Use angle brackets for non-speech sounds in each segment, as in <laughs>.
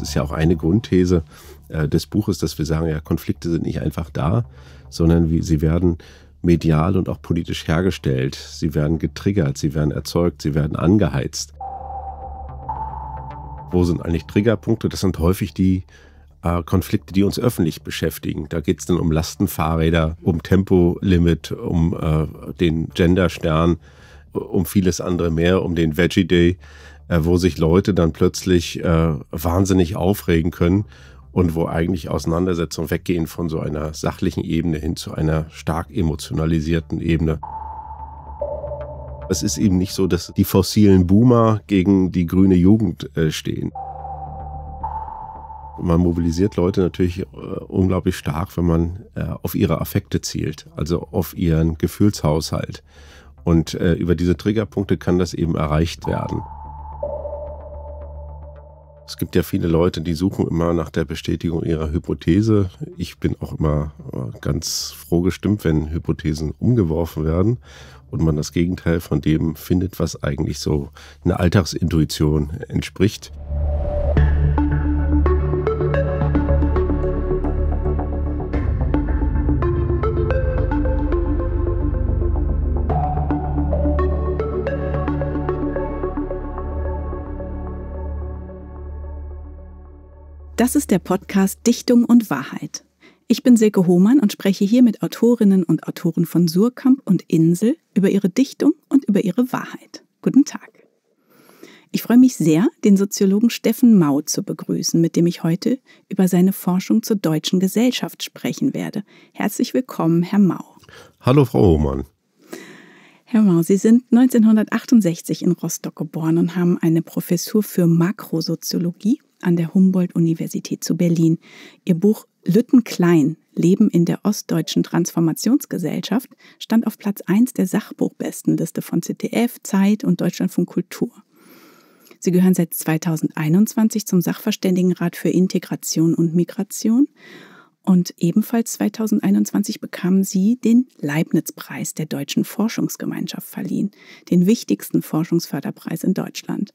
Das ist ja auch eine Grundthese äh, des Buches, dass wir sagen, ja, Konflikte sind nicht einfach da, sondern wie, sie werden medial und auch politisch hergestellt. Sie werden getriggert, sie werden erzeugt, sie werden angeheizt. Wo sind eigentlich Triggerpunkte? Das sind häufig die äh, Konflikte, die uns öffentlich beschäftigen. Da geht es dann um Lastenfahrräder, um Tempolimit, um äh, den Genderstern, um vieles andere mehr, um den Veggie Day äh, wo sich Leute dann plötzlich äh, wahnsinnig aufregen können und wo eigentlich Auseinandersetzungen weggehen von so einer sachlichen Ebene hin zu einer stark emotionalisierten Ebene. Es ist eben nicht so, dass die fossilen Boomer gegen die grüne Jugend äh, stehen. Man mobilisiert Leute natürlich äh, unglaublich stark, wenn man äh, auf ihre Affekte zielt, also auf ihren Gefühlshaushalt. Und äh, über diese Triggerpunkte kann das eben erreicht werden. Es gibt ja viele Leute, die suchen immer nach der Bestätigung ihrer Hypothese. Ich bin auch immer äh, ganz froh gestimmt, wenn Hypothesen umgeworfen werden und man das Gegenteil von dem findet, was eigentlich so einer Alltagsintuition entspricht. Das ist der Podcast Dichtung und Wahrheit. Ich bin Silke Hohmann und spreche hier mit Autorinnen und Autoren von Surkamp und Insel über ihre Dichtung und über ihre Wahrheit. Guten Tag. Ich freue mich sehr, den Soziologen Steffen Mau zu begrüßen, mit dem ich heute über seine Forschung zur deutschen Gesellschaft sprechen werde. Herzlich willkommen, Herr Mau. Hallo, Frau Hohmann. Herr Mau, Sie sind 1968 in Rostock geboren und haben eine Professur für Makrosoziologie an der Humboldt-Universität zu Berlin. Ihr Buch Lütten Klein, Leben in der Ostdeutschen Transformationsgesellschaft stand auf Platz 1 der Sachbuchbestenliste von ZDF, Zeit und Deutschlandfunk Kultur. Sie gehören seit 2021 zum Sachverständigenrat für Integration und Migration und ebenfalls 2021 bekamen sie den Leibniz-Preis der Deutschen Forschungsgemeinschaft verliehen, den wichtigsten Forschungsförderpreis in Deutschland.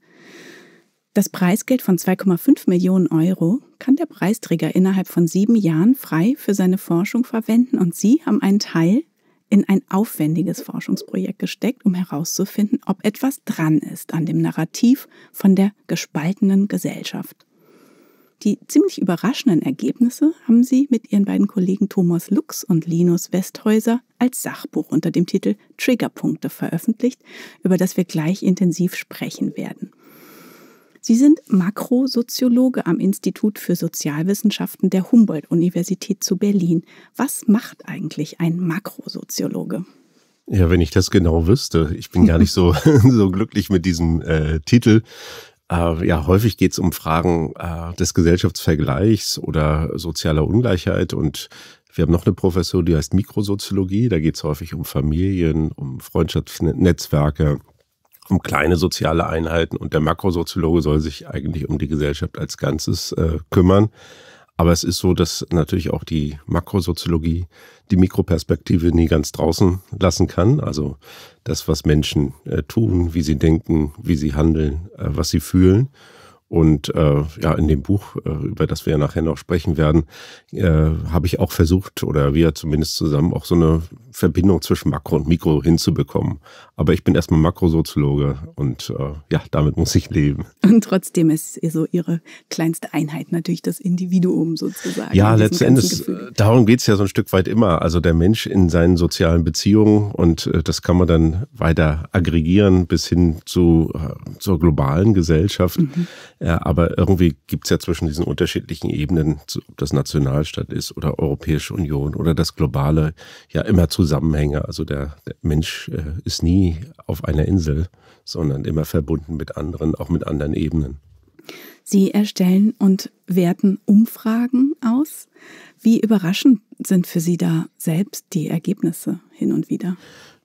Das Preisgeld von 2,5 Millionen Euro kann der Preisträger innerhalb von sieben Jahren frei für seine Forschung verwenden und Sie haben einen Teil in ein aufwendiges Forschungsprojekt gesteckt, um herauszufinden, ob etwas dran ist an dem Narrativ von der gespaltenen Gesellschaft. Die ziemlich überraschenden Ergebnisse haben sie mit ihren beiden Kollegen Thomas Lux und Linus Westhäuser als Sachbuch unter dem Titel Triggerpunkte veröffentlicht, über das wir gleich intensiv sprechen werden. Sie sind Makrosoziologe am Institut für Sozialwissenschaften der Humboldt-Universität zu Berlin. Was macht eigentlich ein Makrosoziologe? Ja, wenn ich das genau wüsste. Ich bin gar nicht so, <laughs> <laughs> so glücklich mit diesem äh, Titel. Äh, ja, häufig geht es um Fragen äh, des Gesellschaftsvergleichs oder sozialer Ungleichheit. Und wir haben noch eine Professur, die heißt Mikrosoziologie. Da geht es häufig um Familien, um Freundschaftsnetzwerke, um kleine soziale Einheiten und der Makrosoziologe soll sich eigentlich um die Gesellschaft als Ganzes äh, kümmern. Aber es ist so, dass natürlich auch die Makrosoziologie die Mikroperspektive nie ganz draußen lassen kann. Also das, was Menschen äh, tun, wie sie denken, wie sie handeln, äh, was sie fühlen. Und äh, ja, in dem Buch, äh, über das wir ja nachher noch sprechen werden, äh, habe ich auch versucht, oder wir zumindest zusammen, auch so eine Verbindung zwischen Makro und Mikro hinzubekommen. Aber ich bin erstmal Makrosoziologe und äh, ja, damit muss ich leben. Und trotzdem ist so Ihre kleinste Einheit natürlich das Individuum sozusagen. Ja, letzten Endes, Gefühl. darum geht es ja so ein Stück weit immer. Also der Mensch in seinen sozialen Beziehungen und äh, das kann man dann weiter aggregieren bis hin zu, äh, zur globalen Gesellschaft. Mhm. Ja, aber irgendwie gibt es ja zwischen diesen unterschiedlichen Ebenen, ob das Nationalstaat ist oder Europäische Union oder das Globale, ja immer Zusammenhänge. Also der, der Mensch äh, ist nie auf einer Insel, sondern immer verbunden mit anderen, auch mit anderen Ebenen. Sie erstellen und werten Umfragen aus. Wie überraschend sind für Sie da selbst die Ergebnisse hin und wieder?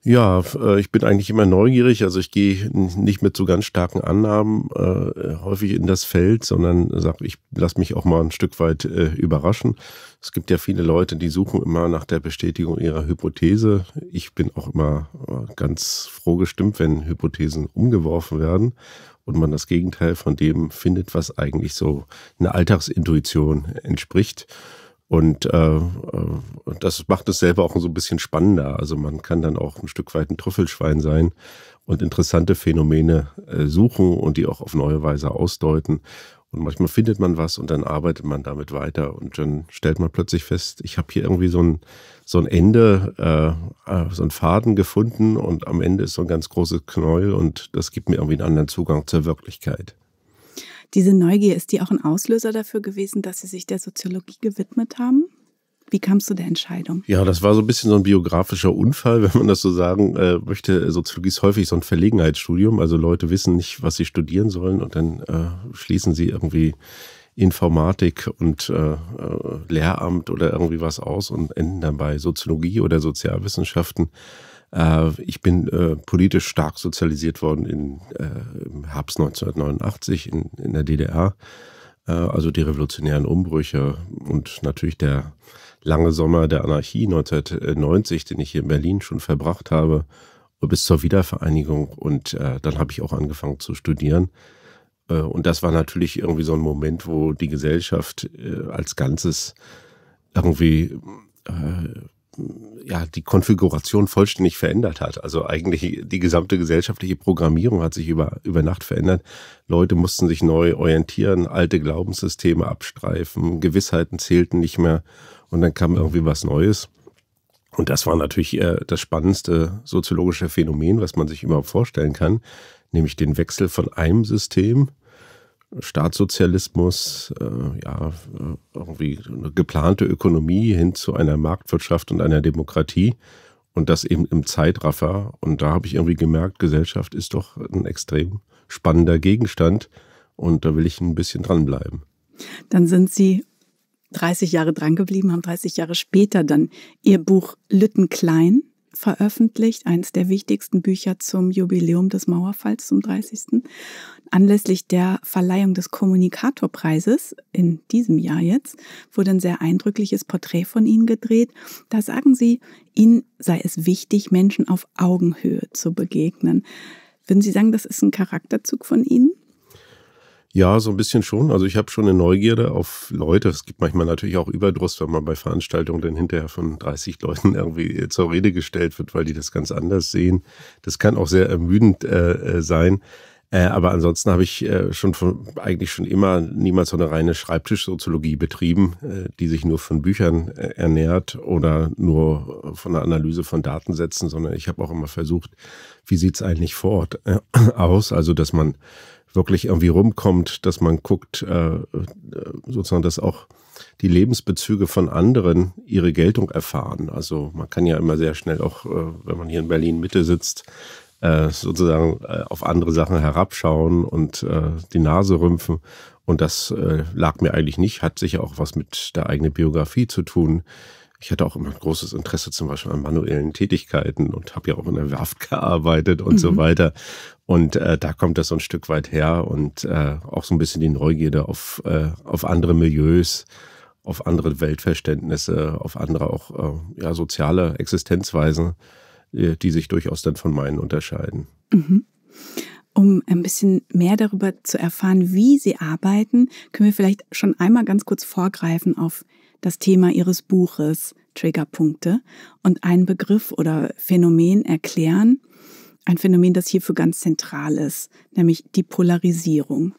Ja, äh, ich bin eigentlich immer neugierig. Also ich gehe nicht mit so ganz starken Annahmen äh, häufig in das Feld, sondern sage, ich lasse mich auch mal ein Stück weit äh, überraschen. Es gibt ja viele Leute, die suchen immer nach der Bestätigung ihrer Hypothese. Ich bin auch immer äh, ganz froh gestimmt, wenn Hypothesen umgeworfen werden und man das Gegenteil von dem findet, was eigentlich so eine Alltagsintuition entspricht. Und äh, äh das macht es selber auch so ein bisschen spannender. Also man kann dann auch ein Stück weit ein Trüffelschwein sein und interessante Phänomene äh, suchen und die auch auf neue Weise ausdeuten. Und manchmal findet man was und dann arbeitet man damit weiter und dann stellt man plötzlich fest, ich habe hier irgendwie so ein, so ein Ende, äh, äh so einen Faden gefunden und am Ende ist so ein ganz großes Knäuel und das gibt mir irgendwie einen anderen Zugang zur Wirklichkeit. Diese Neugier, ist die auch ein Auslöser dafür gewesen, dass Sie sich der Soziologie gewidmet haben? Wie kamst du der Entscheidung? Ja, das war so ein bisschen so ein biografischer Unfall, <laughs> wenn man das so sagen äh, möchte. Soziologie ist häufig so ein Verlegenheitsstudium. Also Leute wissen nicht, was sie studieren sollen und dann äh, schließen sie irgendwie Informatik und äh, äh Lehramt oder irgendwie was aus und enden dann bei Soziologie oder Sozialwissenschaften. Äh, ich bin äh, politisch stark sozialisiert worden in, äh, im Herbst 1989 in, in der DDR. Äh, also die revolutionären Umbrüche und natürlich der lange Sommer der Anarchie 1990, den ich hier in Berlin schon verbracht habe, bis zur Wiedervereinigung. Und äh, dann habe ich auch angefangen zu studieren. Äh, und das war natürlich irgendwie so ein Moment, wo die Gesellschaft als Ganzes irgendwie ja, die Konfiguration vollständig verändert hat. Also eigentlich die gesamte gesellschaftliche Programmierung hat sich über, über Nacht verändert. Leute mussten sich neu orientieren, alte Glaubenssysteme abstreifen, Gewissheiten zählten nicht mehr und dann kam irgendwie was Neues. Und das war natürlich äh, das spannendste soziologische Phänomen, was man sich überhaupt vorstellen kann, nämlich den Wechsel von einem System Staatssozialismus, äh, ja, irgendwie eine geplante Ökonomie hin zu einer Marktwirtschaft und einer Demokratie und das eben im Zeitraffer. Und da habe ich irgendwie gemerkt, Gesellschaft ist doch ein extrem spannender Gegenstand und da will ich ein bisschen dranbleiben. Dann sind Sie 30 Jahre drangeblieben, haben 30 Jahre später dann Ihr Buch Lütten Klein veröffentlicht, eines der wichtigsten Bücher zum Jubiläum des Mauerfalls zum 30. Anlässlich der Verleihung des Kommunikatorpreises in diesem Jahr jetzt wurde ein sehr eindrückliches Porträt von Ihnen gedreht. Da sagen Sie, Ihnen sei es wichtig, Menschen auf Augenhöhe zu begegnen. Würden Sie sagen, das ist ein Charakterzug von Ihnen? Ja, so ein bisschen schon. Also ich habe schon eine Neugierde auf Leute. Es gibt manchmal natürlich auch Überdruss, wenn man bei Veranstaltungen dann hinterher von 30 Leuten irgendwie zur Rede gestellt wird, weil die das ganz anders sehen. Das kann auch sehr ermüdend äh, äh, sein. Äh, aber ansonsten habe ich äh, schon von, eigentlich schon immer niemals so eine reine Schreibtischsoziologie betrieben, äh, die sich nur von Büchern äh, ernährt oder nur von der Analyse von Datensätzen, sondern ich habe auch immer versucht, wie sieht es eigentlich vor Ort äh, aus? Also, dass man wirklich irgendwie rumkommt, dass man guckt, äh, äh, sozusagen, dass auch die Lebensbezüge von anderen ihre Geltung erfahren. Also man kann ja immer sehr schnell auch, äh, wenn man hier in Berlin Mitte sitzt, äh, sozusagen äh, auf andere Sachen herabschauen und die Nase rümpfen. Und das lag mir eigentlich nicht, hat sicher auch was mit der eigenen Biografie zu tun. Ich hatte auch immer ein großes Interesse zum Beispiel an manuellen Tätigkeiten und habe ja auch in der Werft gearbeitet und mhm. so weiter. Und äh, da kommt das so ein Stück weit her und äh, auch so ein bisschen die Neugierde auf, äh, auf andere Milieus, auf andere Weltverständnisse, auf andere auch äh, ja, soziale Existenzweisen, äh, die sich durchaus dann von meinen unterscheiden. Mhm. Um ein bisschen mehr darüber zu erfahren, wie Sie arbeiten, können wir vielleicht schon einmal ganz kurz vorgreifen auf das Thema Ihres Buches Triggerpunkte und einen Begriff oder Phänomen erklären, ein Phänomen, das hierfür ganz zentral ist, nämlich die Polarisierung.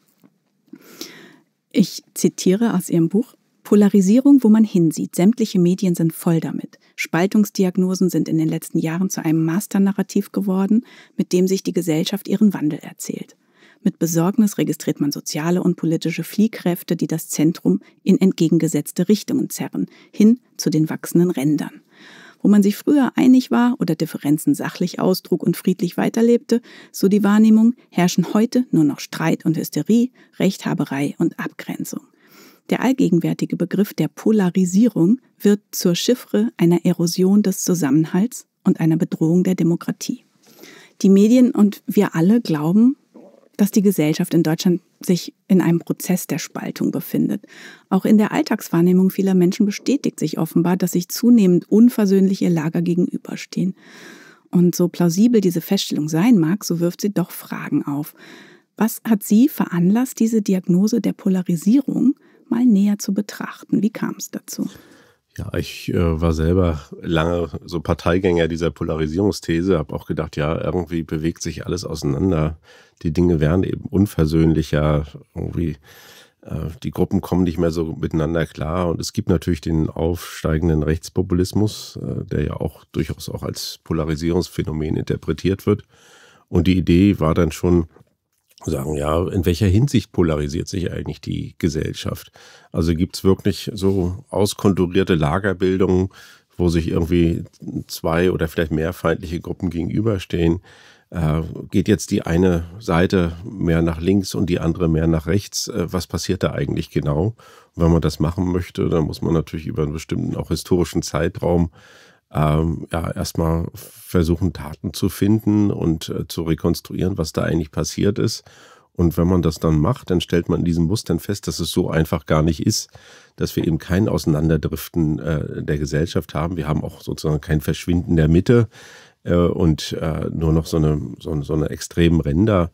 Ich zitiere aus ihrem Buch. Polarisierung, wo man hinsieht. Sämtliche Medien sind voll damit. Spaltungsdiagnosen sind in den letzten Jahren zu einem Masternarrativ geworden, mit dem sich die Gesellschaft ihren Wandel erzählt. Mit Besorgnis registriert man soziale und politische Fliehkräfte, die das Zentrum in entgegengesetzte Richtungen zerren, hin zu den wachsenden Rändern. Wo man sich früher einig war oder Differenzen sachlich austrug und friedlich weiterlebte, so die Wahrnehmung, herrschen heute nur noch Streit und Hysterie, Rechthaberei und Abgrenzung. Der allgegenwärtige Begriff der Polarisierung wird zur Chiffre einer Erosion des Zusammenhalts und einer Bedrohung der Demokratie. Die Medien und wir alle glauben, dass die Gesellschaft in Deutschland sich in einem Prozess der Spaltung befindet. Auch in der Alltagswahrnehmung vieler Menschen bestätigt sich offenbar, dass sich zunehmend unversöhnlich ihr Lager gegenüberstehen. Und so plausibel diese Feststellung sein mag, so wirft sie doch Fragen auf. Was hat Sie veranlasst, diese Diagnose der Polarisierung mal näher zu betrachten? Wie kam es dazu? Ja, ich äh, war selber lange so Parteigänger dieser Polarisierungsthese, habe auch gedacht, ja, irgendwie bewegt sich alles auseinander. Die Dinge werden eben unversöhnlicher, irgendwie äh, die Gruppen kommen nicht mehr so miteinander klar. Und es gibt natürlich den aufsteigenden Rechtspopulismus, äh, der ja auch durchaus auch als Polarisierungsphänomen interpretiert wird. Und die Idee war dann schon, sagen, ja, in welcher Hinsicht polarisiert sich eigentlich die Gesellschaft? Also gibt es wirklich so auskonturierte Lagerbildungen, wo sich irgendwie zwei oder vielleicht mehr feindliche Gruppen gegenüberstehen? Äh, geht jetzt die eine Seite mehr nach links und die andere mehr nach rechts? Äh, was passiert da eigentlich genau? Und wenn man das machen möchte, dann muss man natürlich über einen bestimmten auch historischen Zeitraum ähm, ja, erstmal versuchen, Taten zu finden und äh, zu rekonstruieren, was da eigentlich passiert ist. Und wenn man das dann macht, dann stellt man in diesen Mustern fest, dass es so einfach gar nicht ist, dass wir eben kein Auseinanderdriften äh, der Gesellschaft haben. Wir haben auch sozusagen kein Verschwinden der Mitte äh, und äh, nur noch so eine, so, so eine extremen Ränder.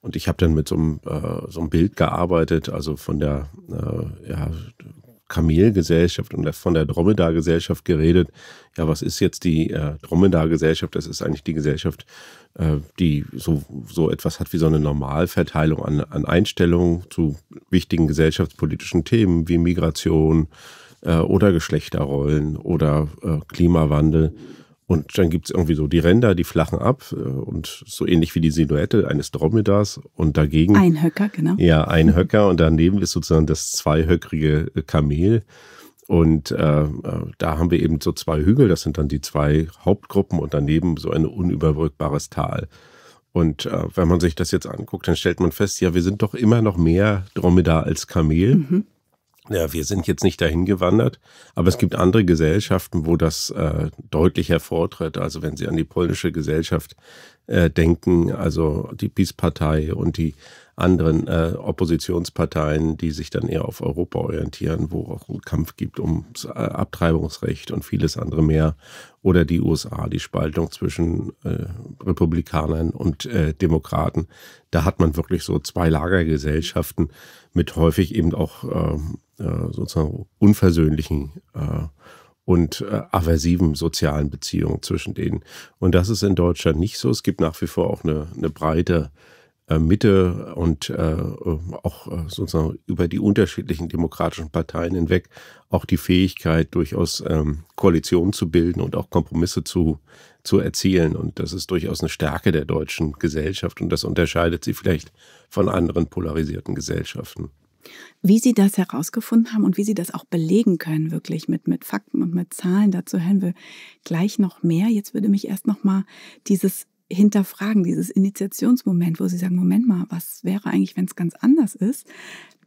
Und ich habe dann mit so einem, äh, so einem Bild gearbeitet, also von der, äh, ja, Kamelgesellschaft und von der Dromedar-Gesellschaft geredet. Ja, was ist jetzt die äh, Dromedar-Gesellschaft? Das ist eigentlich die Gesellschaft, äh, die so, so etwas hat wie so eine Normalverteilung an, an Einstellungen zu wichtigen gesellschaftspolitischen Themen wie Migration äh, oder Geschlechterrollen oder äh, Klimawandel. Und dann gibt es irgendwie so die Ränder, die flachen ab äh, und so ähnlich wie die Silhouette eines Dromedars und dagegen. Ein Höcker, genau. Ja, ein Höcker und daneben ist sozusagen das zweihöckrige äh, Kamel. Und äh, äh, da haben wir eben so zwei Hügel, das sind dann die zwei Hauptgruppen und daneben so ein unüberbrückbares Tal. Und äh, wenn man sich das jetzt anguckt, dann stellt man fest, ja, wir sind doch immer noch mehr Dromedar als Kamel. Mhm. Ja, wir sind jetzt nicht dahin gewandert, aber es gibt andere Gesellschaften, wo das äh, deutlich hervortritt. Also wenn Sie an die polnische Gesellschaft äh, denken, also die PiS-Partei und die anderen äh, Oppositionsparteien, die sich dann eher auf Europa orientieren, wo auch einen Kampf gibt ums äh, Abtreibungsrecht und vieles andere mehr. Oder die USA, die Spaltung zwischen äh, Republikanern und äh, Demokraten. Da hat man wirklich so zwei Lagergesellschaften, mit häufig eben auch ähm, äh, sozusagen unversöhnlichen äh, und äh, aversiven sozialen Beziehungen zwischen denen. Und das ist in Deutschland nicht so. Es gibt nach wie vor auch eine, eine breite äh, Mitte und äh, auch äh, sozusagen über die unterschiedlichen demokratischen Parteien hinweg auch die Fähigkeit, durchaus ähm, Koalitionen zu bilden und auch Kompromisse zu, zu erzielen. Und das ist durchaus eine Stärke der deutschen Gesellschaft und das unterscheidet sie vielleicht von anderen polarisierten Gesellschaften. Wie Sie das herausgefunden haben und wie Sie das auch belegen können, wirklich mit, mit Fakten und mit Zahlen, dazu hören wir gleich noch mehr. Jetzt würde mich erst noch mal dieses hinterfragen, dieses Initiationsmoment, wo sie sagen, Moment mal, was wäre eigentlich, wenn es ganz anders ist,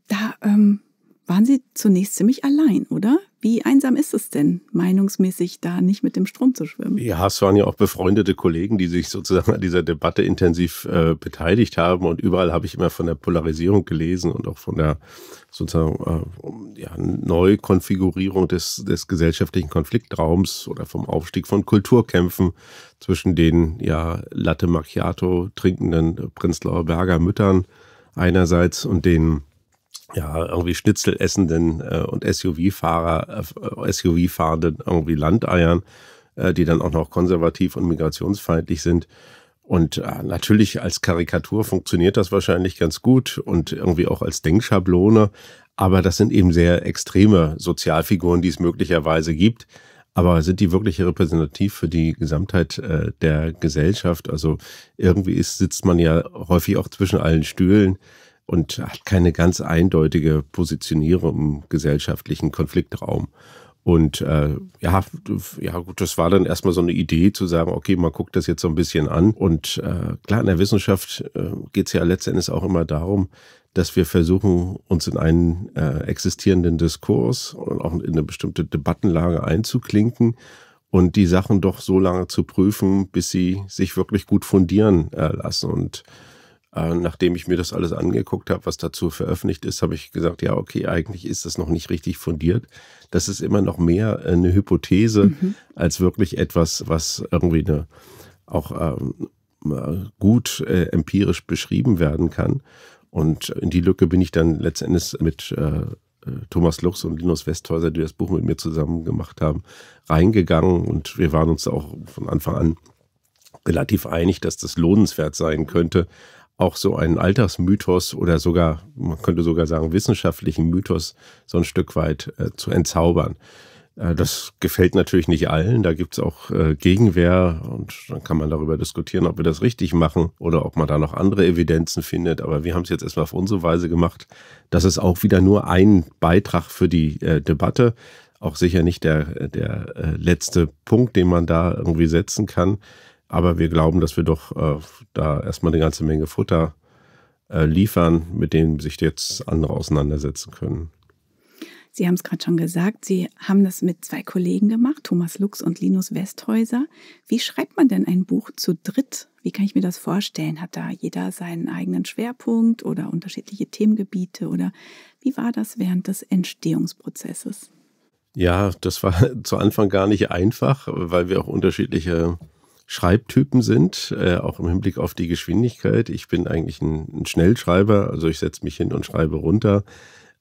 da ähm, waren Sie zunächst ziemlich allein, oder? Wie einsam ist es denn, meinungsmäßig da nicht mit dem Strom zu schwimmen? Ja, es waren ja auch befreundete Kollegen, die sich sozusagen an dieser Debatte intensiv äh, beteiligt haben. Und überall habe ich immer von der Polarisierung gelesen und auch von der sozusagen äh, ja, Neukonfigurierung des, des gesellschaftlichen Konfliktraums oder vom Aufstieg von Kulturkämpfen zwischen den ja, Latte Macchiato trinkenden Prenzlauer Berger Müttern einerseits und den ja, irgendwie Schnitzel essenden äh, und SUV-Fahrer, äh, SUV-fahrenden irgendwie Landeiern, äh, die dann auch noch konservativ und migrationsfeindlich sind. Und äh, natürlich als Karikatur funktioniert das wahrscheinlich ganz gut und irgendwie auch als Denkschablone. Aber das sind eben sehr extreme Sozialfiguren, die es möglicherweise gibt. Aber sind die wirklich repräsentativ für die Gesamtheit äh, der Gesellschaft? Also irgendwie ist, sitzt man ja häufig auch zwischen allen Stühlen und hat keine ganz eindeutige Positionierung im gesellschaftlichen Konfliktraum. Und äh, ja, ja, gut, das war dann erstmal so eine Idee zu sagen, okay, man guckt das jetzt so ein bisschen an. Und äh, klar, in der Wissenschaft äh, geht es ja letztendlich auch immer darum, dass wir versuchen, uns in einen äh, existierenden Diskurs und auch in eine bestimmte Debattenlage einzuklinken und die Sachen doch so lange zu prüfen, bis sie sich wirklich gut fundieren äh, lassen. Und äh, nachdem ich mir das alles angeguckt habe, was dazu veröffentlicht ist, habe ich gesagt, ja, okay, eigentlich ist das noch nicht richtig fundiert. Das ist immer noch mehr äh, eine Hypothese mhm. als wirklich etwas, was irgendwie eine, auch ähm, äh, gut äh, empirisch beschrieben werden kann. Und in die Lücke bin ich dann letztendlich mit äh, Thomas Lux und Linus Westhäuser, die das Buch mit mir zusammen gemacht haben, reingegangen. Und wir waren uns auch von Anfang an relativ einig, dass das lohnenswert sein könnte, auch so einen Alltagsmythos oder sogar, man könnte sogar sagen, wissenschaftlichen Mythos so ein Stück weit äh, zu entzaubern. Äh, das gefällt natürlich nicht allen. Da gibt es auch äh, Gegenwehr und dann kann man darüber diskutieren, ob wir das richtig machen oder ob man da noch andere Evidenzen findet. Aber wir haben es jetzt erstmal auf unsere Weise gemacht. Das ist auch wieder nur ein Beitrag für die äh, Debatte. Auch sicher nicht der, der äh, letzte Punkt, den man da irgendwie setzen kann. Aber wir glauben, dass wir doch äh, da erstmal eine ganze Menge Futter äh, liefern, mit dem sich jetzt andere auseinandersetzen können. Sie haben es gerade schon gesagt, Sie haben das mit zwei Kollegen gemacht, Thomas Lux und Linus Westhäuser. Wie schreibt man denn ein Buch zu dritt? Wie kann ich mir das vorstellen? Hat da jeder seinen eigenen Schwerpunkt oder unterschiedliche Themengebiete? Oder wie war das während des Entstehungsprozesses? Ja, das war <laughs> zu Anfang gar nicht einfach, weil wir auch unterschiedliche Schreibtypen sind, äh, auch im Hinblick auf die Geschwindigkeit. Ich bin eigentlich ein, ein Schnellschreiber, also ich setze mich hin und schreibe runter.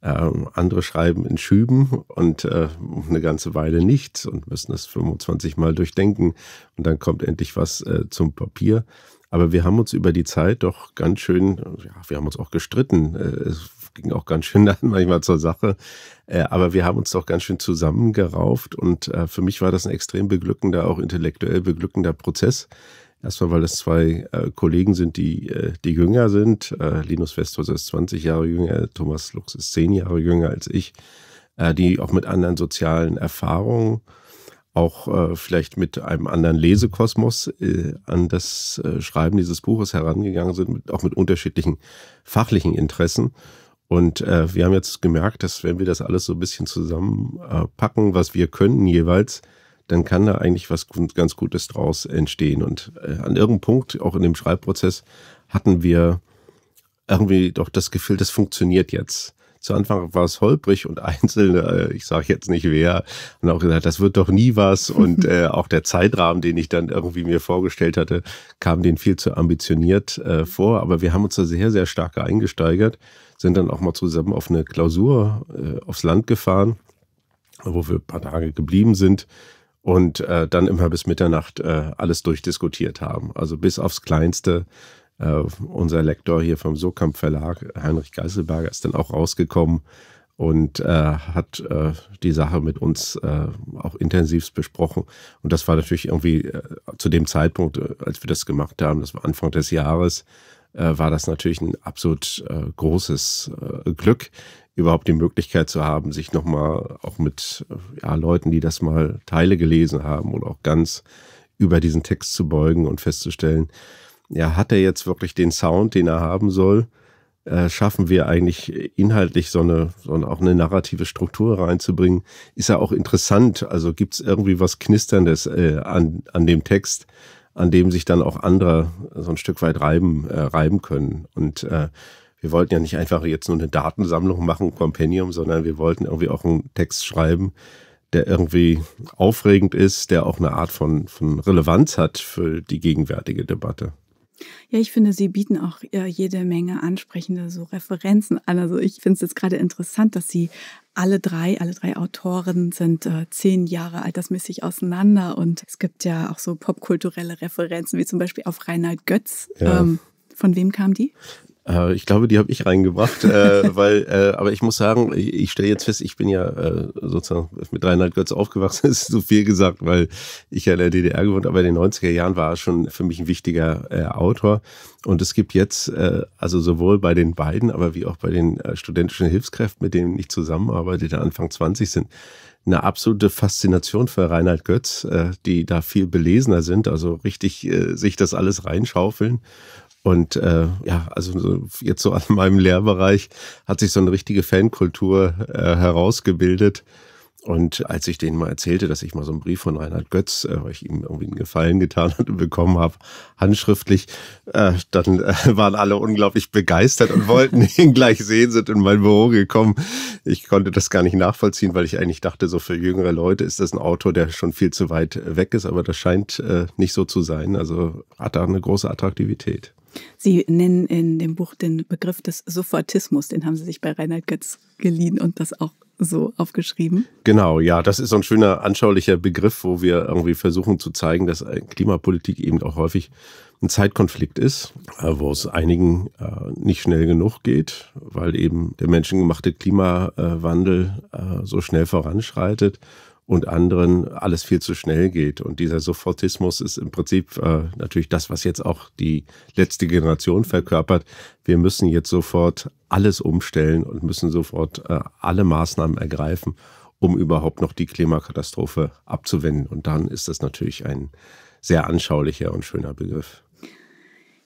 Ähm, andere schreiben in Schüben und äh, eine ganze Weile nicht und müssen es 25 Mal durchdenken und dann kommt endlich was äh, zum Papier. Aber wir haben uns über die Zeit doch ganz schön, ja, wir haben uns auch gestritten. Äh, es ging auch ganz schön <laughs> dann manchmal zur Sache. Äh, aber wir haben uns doch ganz schön zusammengerauft und äh, für mich war das ein extrem beglückender, auch intellektuell beglückender Prozess. Erstmal, weil das zwei äh, Kollegen sind, die, die jünger sind. Linus Westhuser ist 20 Jahre jünger, Thomas Lux ist 10 Jahre jünger als ich, die auch mit anderen sozialen Erfahrungen auch äh, vielleicht mit einem anderen Lesekosmos äh, an das äh, Schreiben dieses Buches herangegangen sind, mit, auch mit unterschiedlichen fachlichen Interessen. Und äh, wir haben jetzt gemerkt, dass wenn wir das alles so ein bisschen zusammenpacken, äh, was wir können jeweils, dann kann da eigentlich was ganz Gutes draus entstehen. Und äh, an irgendeinem Punkt, auch in dem Schreibprozess, hatten wir irgendwie doch das Gefühl, das funktioniert jetzt. Zu Anfang war es holprig und <laughs> einzelne, äh, ich sage jetzt nicht wer, und auch gesagt, das wird doch nie was. <laughs> Und äh, auch der Zeitrahmen, den ich dann irgendwie mir vorgestellt hatte, kam den viel zu ambitioniert äh, vor. Aber wir haben uns da sehr, sehr stark eingesteigert sind dann auch mal zusammen auf eine Klausur äh, aufs Land gefahren, wo wir ein paar Tage geblieben sind und äh, dann immer bis Mitternacht äh, alles durchdiskutiert haben. Also bis aufs Kleinste. Äh, unser Lektor hier vom Sokamp Verlag, Heinrich Geiselberger, ist dann auch rausgekommen und äh, hat äh, die Sache mit uns auch intensiv besprochen. Und das war natürlich irgendwie zu dem Zeitpunkt, als wir das gemacht haben, das war Anfang des Jahres, äh, war das natürlich ein absolut äh, großes äh, Glück, überhaupt die Möglichkeit zu haben, sich nochmal auch mit ja, Leuten, die das mal Teile gelesen haben oder auch ganz über diesen Text zu beugen und festzustellen, ja, hat er jetzt wirklich den Sound, den er haben soll? Äh, schaffen wir eigentlich inhaltlich so eine, so eine, auch eine narrative Struktur reinzubringen? Ist er auch interessant. Also gibt es irgendwie was Knisterndes äh, an, an dem Text, an dem sich dann auch andere so ein Stück weit reiben, äh, reiben können. Und äh, wir wollten ja nicht einfach jetzt nur eine Datensammlung machen, Compendium, sondern wir wollten irgendwie auch einen Text schreiben, der irgendwie aufregend ist, der auch eine Art von, von Relevanz hat für die gegenwärtige Debatte. Ja, ich finde, Sie bieten auch äh, jede Menge ansprechende so Referenzen an. Also ich finde es jetzt gerade interessant, dass Sie alle drei, alle drei Autoren sind äh, zehn Jahre altersmäßig auseinander und es gibt ja auch so popkulturelle Referenzen, wie zum Beispiel auf Reinhard Götz. Ja. Ähm, von wem kam die? Äh, ich glaube, die habe ich reingebracht, äh, <laughs> weil, äh, aber ich muss sagen, ich, ich stelle jetzt fest, ich bin ja äh, sozusagen mit Reinhard Götz aufgewachsen, <laughs> ist so viel gesagt, weil ich ja in der DDR gewohnt, aber in den 90er Jahren war er schon für mich ein wichtiger äh, Autor. Und es gibt jetzt, äh, also sowohl bei den beiden, aber wie auch bei den äh, studentischen Hilfskräften, mit denen ich zusammenarbeite, der Anfang 20 sind, eine absolute Faszination für Reinhard Götz, äh, die da viel belesener sind, also richtig äh, sich das alles reinschaufeln und äh, ja, also jetzt so an <laughs> meinem Lehrbereich hat sich so eine richtige Fankultur äh, herausgebildet. Und als ich denen mal erzählte, dass ich mal so einen Brief von Reinhard Götz, äh, weil ich ihm irgendwie einen Gefallen getan <laughs> hatte, bekommen habe, handschriftlich, äh, dann äh, <laughs> waren alle unglaublich begeistert und wollten ihn gleich sehen, sind in mein Büro gekommen. Ich konnte das gar nicht nachvollziehen, weil ich eigentlich dachte, so für jüngere Leute ist das ein Autor, der schon viel zu weit äh, weg ist, aber das scheint äh, nicht so zu sein. Also hat er eine große Attraktivität. Sie nennen in dem Buch den Begriff des Sofortismus, den haben Sie sich bei Reinhard Götz geliehen und das auch so aufgeschrieben. Genau, ja, das ist so ein schöner, anschaulicher Begriff, wo wir irgendwie versuchen zu zeigen, dass äh, Klimapolitik eben auch häufig ein Zeitkonflikt ist, äh, wo es einigen äh, nicht schnell genug geht, weil eben der menschengemachte Klimawandel so schnell voranschreitet und anderen alles viel zu schnell geht. Und dieser Sofortismus ist im Prinzip äh, natürlich das, was jetzt auch die letzte Generation verkörpert. Wir müssen jetzt sofort alles umstellen und müssen sofort äh, alle Maßnahmen ergreifen, um überhaupt noch die Klimakatastrophe abzuwenden. Und dann ist das natürlich ein sehr anschaulicher und schöner Begriff.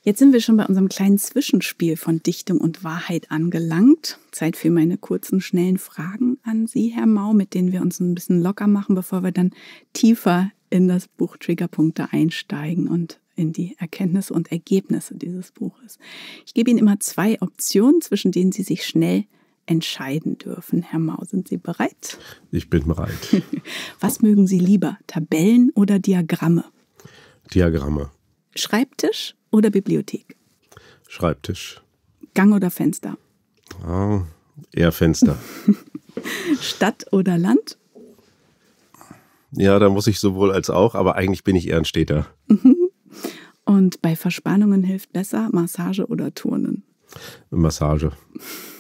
Jetzt sind wir schon bei unserem kleinen Zwischenspiel von Dichtung und Wahrheit angelangt. Zeit für meine kurzen, schnellen Fragen an Sie, Herr Mau, mit denen wir uns ein bisschen locker machen, bevor wir dann tiefer in das Buch Triggerpunkte einsteigen und in die Erkenntnisse und Ergebnisse dieses Buches. Ich gebe Ihnen immer zwei Optionen, zwischen denen Sie sich schnell entscheiden dürfen. Herr Mau, sind Sie bereit? Ich bin bereit. <laughs> Was mögen Sie lieber, Tabellen oder Diagramme? Diagramme. Schreibtisch oder Bibliothek? Schreibtisch. Gang oder Fenster? Ah, eher Fenster. <laughs> Stadt oder Land? Ja, da muss ich sowohl als auch, aber eigentlich bin ich eher ein Städter. <laughs> Und bei Verspannungen hilft besser Massage oder Turnen? Massage.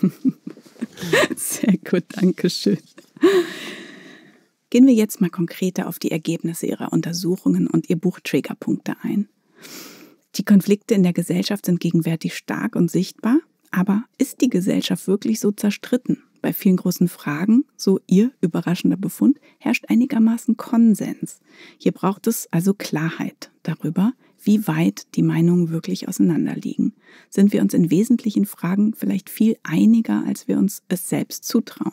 <laughs> Sehr gut, danke schön. Gehen wir jetzt mal konkreter auf die Ergebnisse Ihrer Untersuchungen und Ihr Buch Triggerpunkte ein. Die Konflikte in der Gesellschaft sind gegenwärtig stark und sichtbar, aber ist die Gesellschaft wirklich so zerstritten? Bei vielen großen Fragen, so ihr überraschender Befund, herrscht einigermaßen Konsens. Hier braucht es also Klarheit darüber, wie weit die Meinungen wirklich auseinanderliegen. Sind wir uns in wesentlichen Fragen vielleicht viel einiger, als wir uns es selbst zutrauen?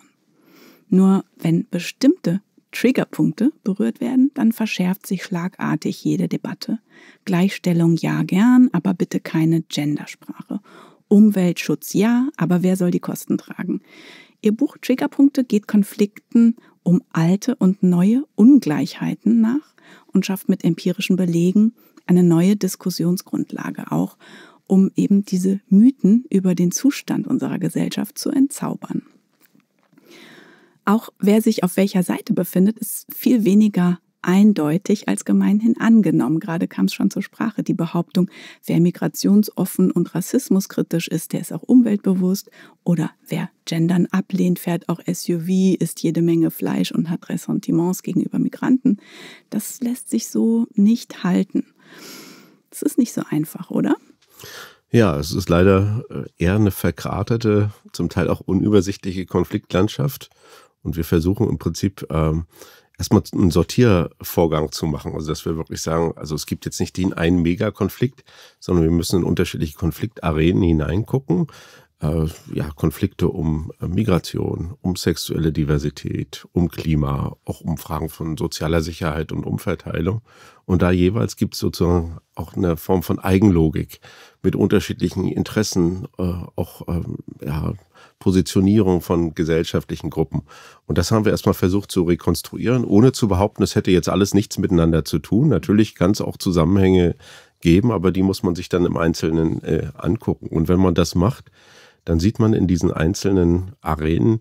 Nur wenn bestimmte Triggerpunkte berührt werden, dann verschärft sich schlagartig jede Debatte. Gleichstellung ja gern, aber bitte keine Gendersprache. Umweltschutz ja, aber wer soll die Kosten tragen? Ihr Buch Triggerpunkte geht Konflikten um alte und neue Ungleichheiten nach und schafft mit empirischen Belegen eine neue Diskussionsgrundlage auch, um eben diese Mythen über den Zustand unserer Gesellschaft zu entzaubern. Auch wer sich auf welcher Seite befindet, ist viel weniger eindeutig als gemeinhin angenommen. Gerade kam es schon zur Sprache, die Behauptung, wer migrationsoffen und rassismuskritisch ist, der ist auch umweltbewusst. Oder wer Gendern ablehnt, fährt auch SUV, isst jede Menge Fleisch und hat Ressentiments gegenüber Migranten. Das lässt sich so nicht halten. Es ist nicht so einfach, oder? Ja, es ist leider äh, eher eine verkraterte, zum Teil auch unübersichtliche Konfliktlandschaft. Und wir versuchen im Prinzip ähm, erstmal einen Sortiervorgang zu machen. Also dass wir wirklich sagen, also es gibt jetzt nicht den einen Megakonflikt, sondern wir müssen in unterschiedliche Konfliktarenen hineingucken, äh, ja, Konflikte um äh, Migration, um sexuelle Diversität, um Klima, auch um Fragen von sozialer Sicherheit und Umverteilung. Und da jeweils gibt es sozusagen auch eine Form von Eigenlogik mit unterschiedlichen Interessen, äh, auch ähm, ja, Positionierung von gesellschaftlichen Gruppen. Und das haben wir erstmal versucht zu rekonstruieren, ohne zu behaupten, es hätte jetzt alles nichts miteinander zu tun. Natürlich kann es auch Zusammenhänge geben, aber die muss man sich dann im Einzelnen äh, angucken. Und wenn man das macht, dann sieht man in diesen einzelnen Arenen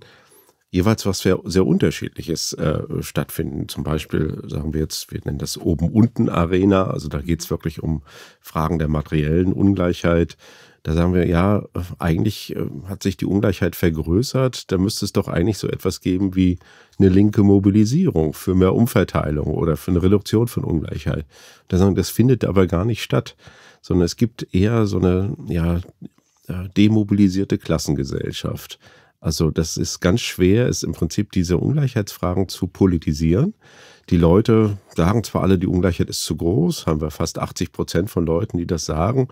jeweils was sehr, sehr Unterschiedliches äh, stattfinden. Zum Beispiel sagen wir jetzt, wir nennen das Oben-Unten-Arena, also da geht es wirklich um Fragen der materiellen Ungleichheit. Da sagen wir, ja, eigentlich äh, hat sich die Ungleichheit vergrößert. Da müsste es doch eigentlich so etwas geben wie eine linke Mobilisierung für mehr Umverteilung oder für eine Reduktion von Ungleichheit. Da sagen, wir, das findet aber gar nicht statt, sondern es gibt eher so eine ja, äh, demobilisierte Klassengesellschaft. Also das ist ganz schwer, es im Prinzip diese Ungleichheitsfragen zu politisieren. Die Leute sagen zwar alle, die Ungleichheit ist zu groß, haben wir fast 80 Prozent von Leuten, die das sagen,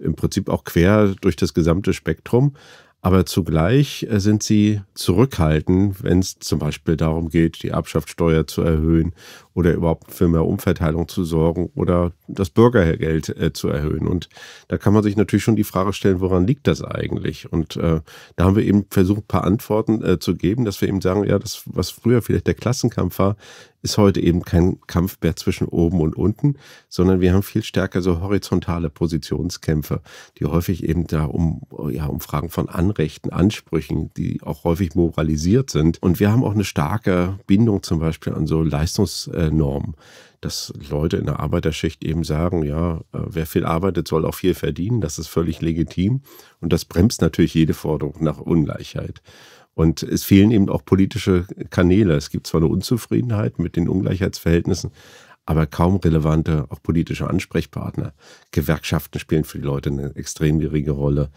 im Prinzip auch quer durch das gesamte Spektrum, aber zugleich äh, sind sie zurückhaltend, wenn es zum Beispiel darum geht, die Erbschaftssteuer zu erhöhen oder überhaupt für mehr Umverteilung zu sorgen oder das Bürgergeld äh, zu erhöhen. Und da kann man sich natürlich schon die Frage stellen, woran liegt das eigentlich? Und äh, da haben wir eben versucht, ein paar Antworten äh, zu geben, dass wir eben sagen, ja, das, was früher vielleicht der Klassenkampf war, ist heute eben kein Kampf mehr zwischen oben und unten, sondern wir haben viel stärker so horizontale Positionskämpfe, die häufig eben da um, ja, um Fragen von Anrechten, Ansprüchen, die auch häufig moralisiert sind. Und wir haben auch eine starke Bindung zum Beispiel an so Leistungs- äh, äh, Norm, dass Leute in der Arbeiterschicht eben sagen, ja, äh, wer viel arbeitet, soll auch viel verdienen, das ist völlig legitim und das bremst natürlich jede Forderung nach Ungleichheit. Und es fehlen eben auch politische Kanäle. Es gibt zwar eine Unzufriedenheit mit den Ungleichheitsverhältnissen, aber kaum relevante, auch politische Ansprechpartner. Gewerkschaften spielen für die Leute eine extrem geringe Rolle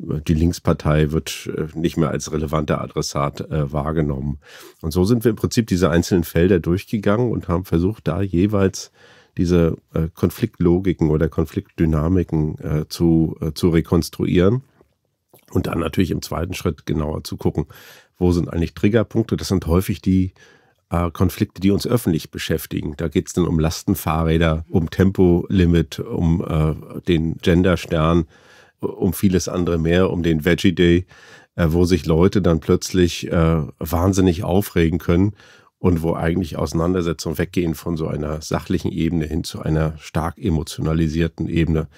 die Linkspartei wird äh, nicht mehr als relevanter Adressat äh, wahrgenommen. Und so sind wir im Prinzip diese einzelnen Felder durchgegangen und haben versucht, da jeweils diese äh, Konfliktlogiken oder Konfliktdynamiken äh, zu, äh, zu rekonstruieren. Und dann natürlich im zweiten Schritt genauer zu gucken, wo sind eigentlich Triggerpunkte. Das sind häufig die äh, Konflikte, die uns öffentlich beschäftigen. Da geht es dann um Lastenfahrräder, um Tempolimit, um den Genderstern, um vieles andere mehr, um den Veggie Day, äh, wo sich Leute dann plötzlich äh, wahnsinnig aufregen können und wo eigentlich Auseinandersetzungen weggehen von so einer sachlichen Ebene hin zu einer stark emotionalisierten Ebene,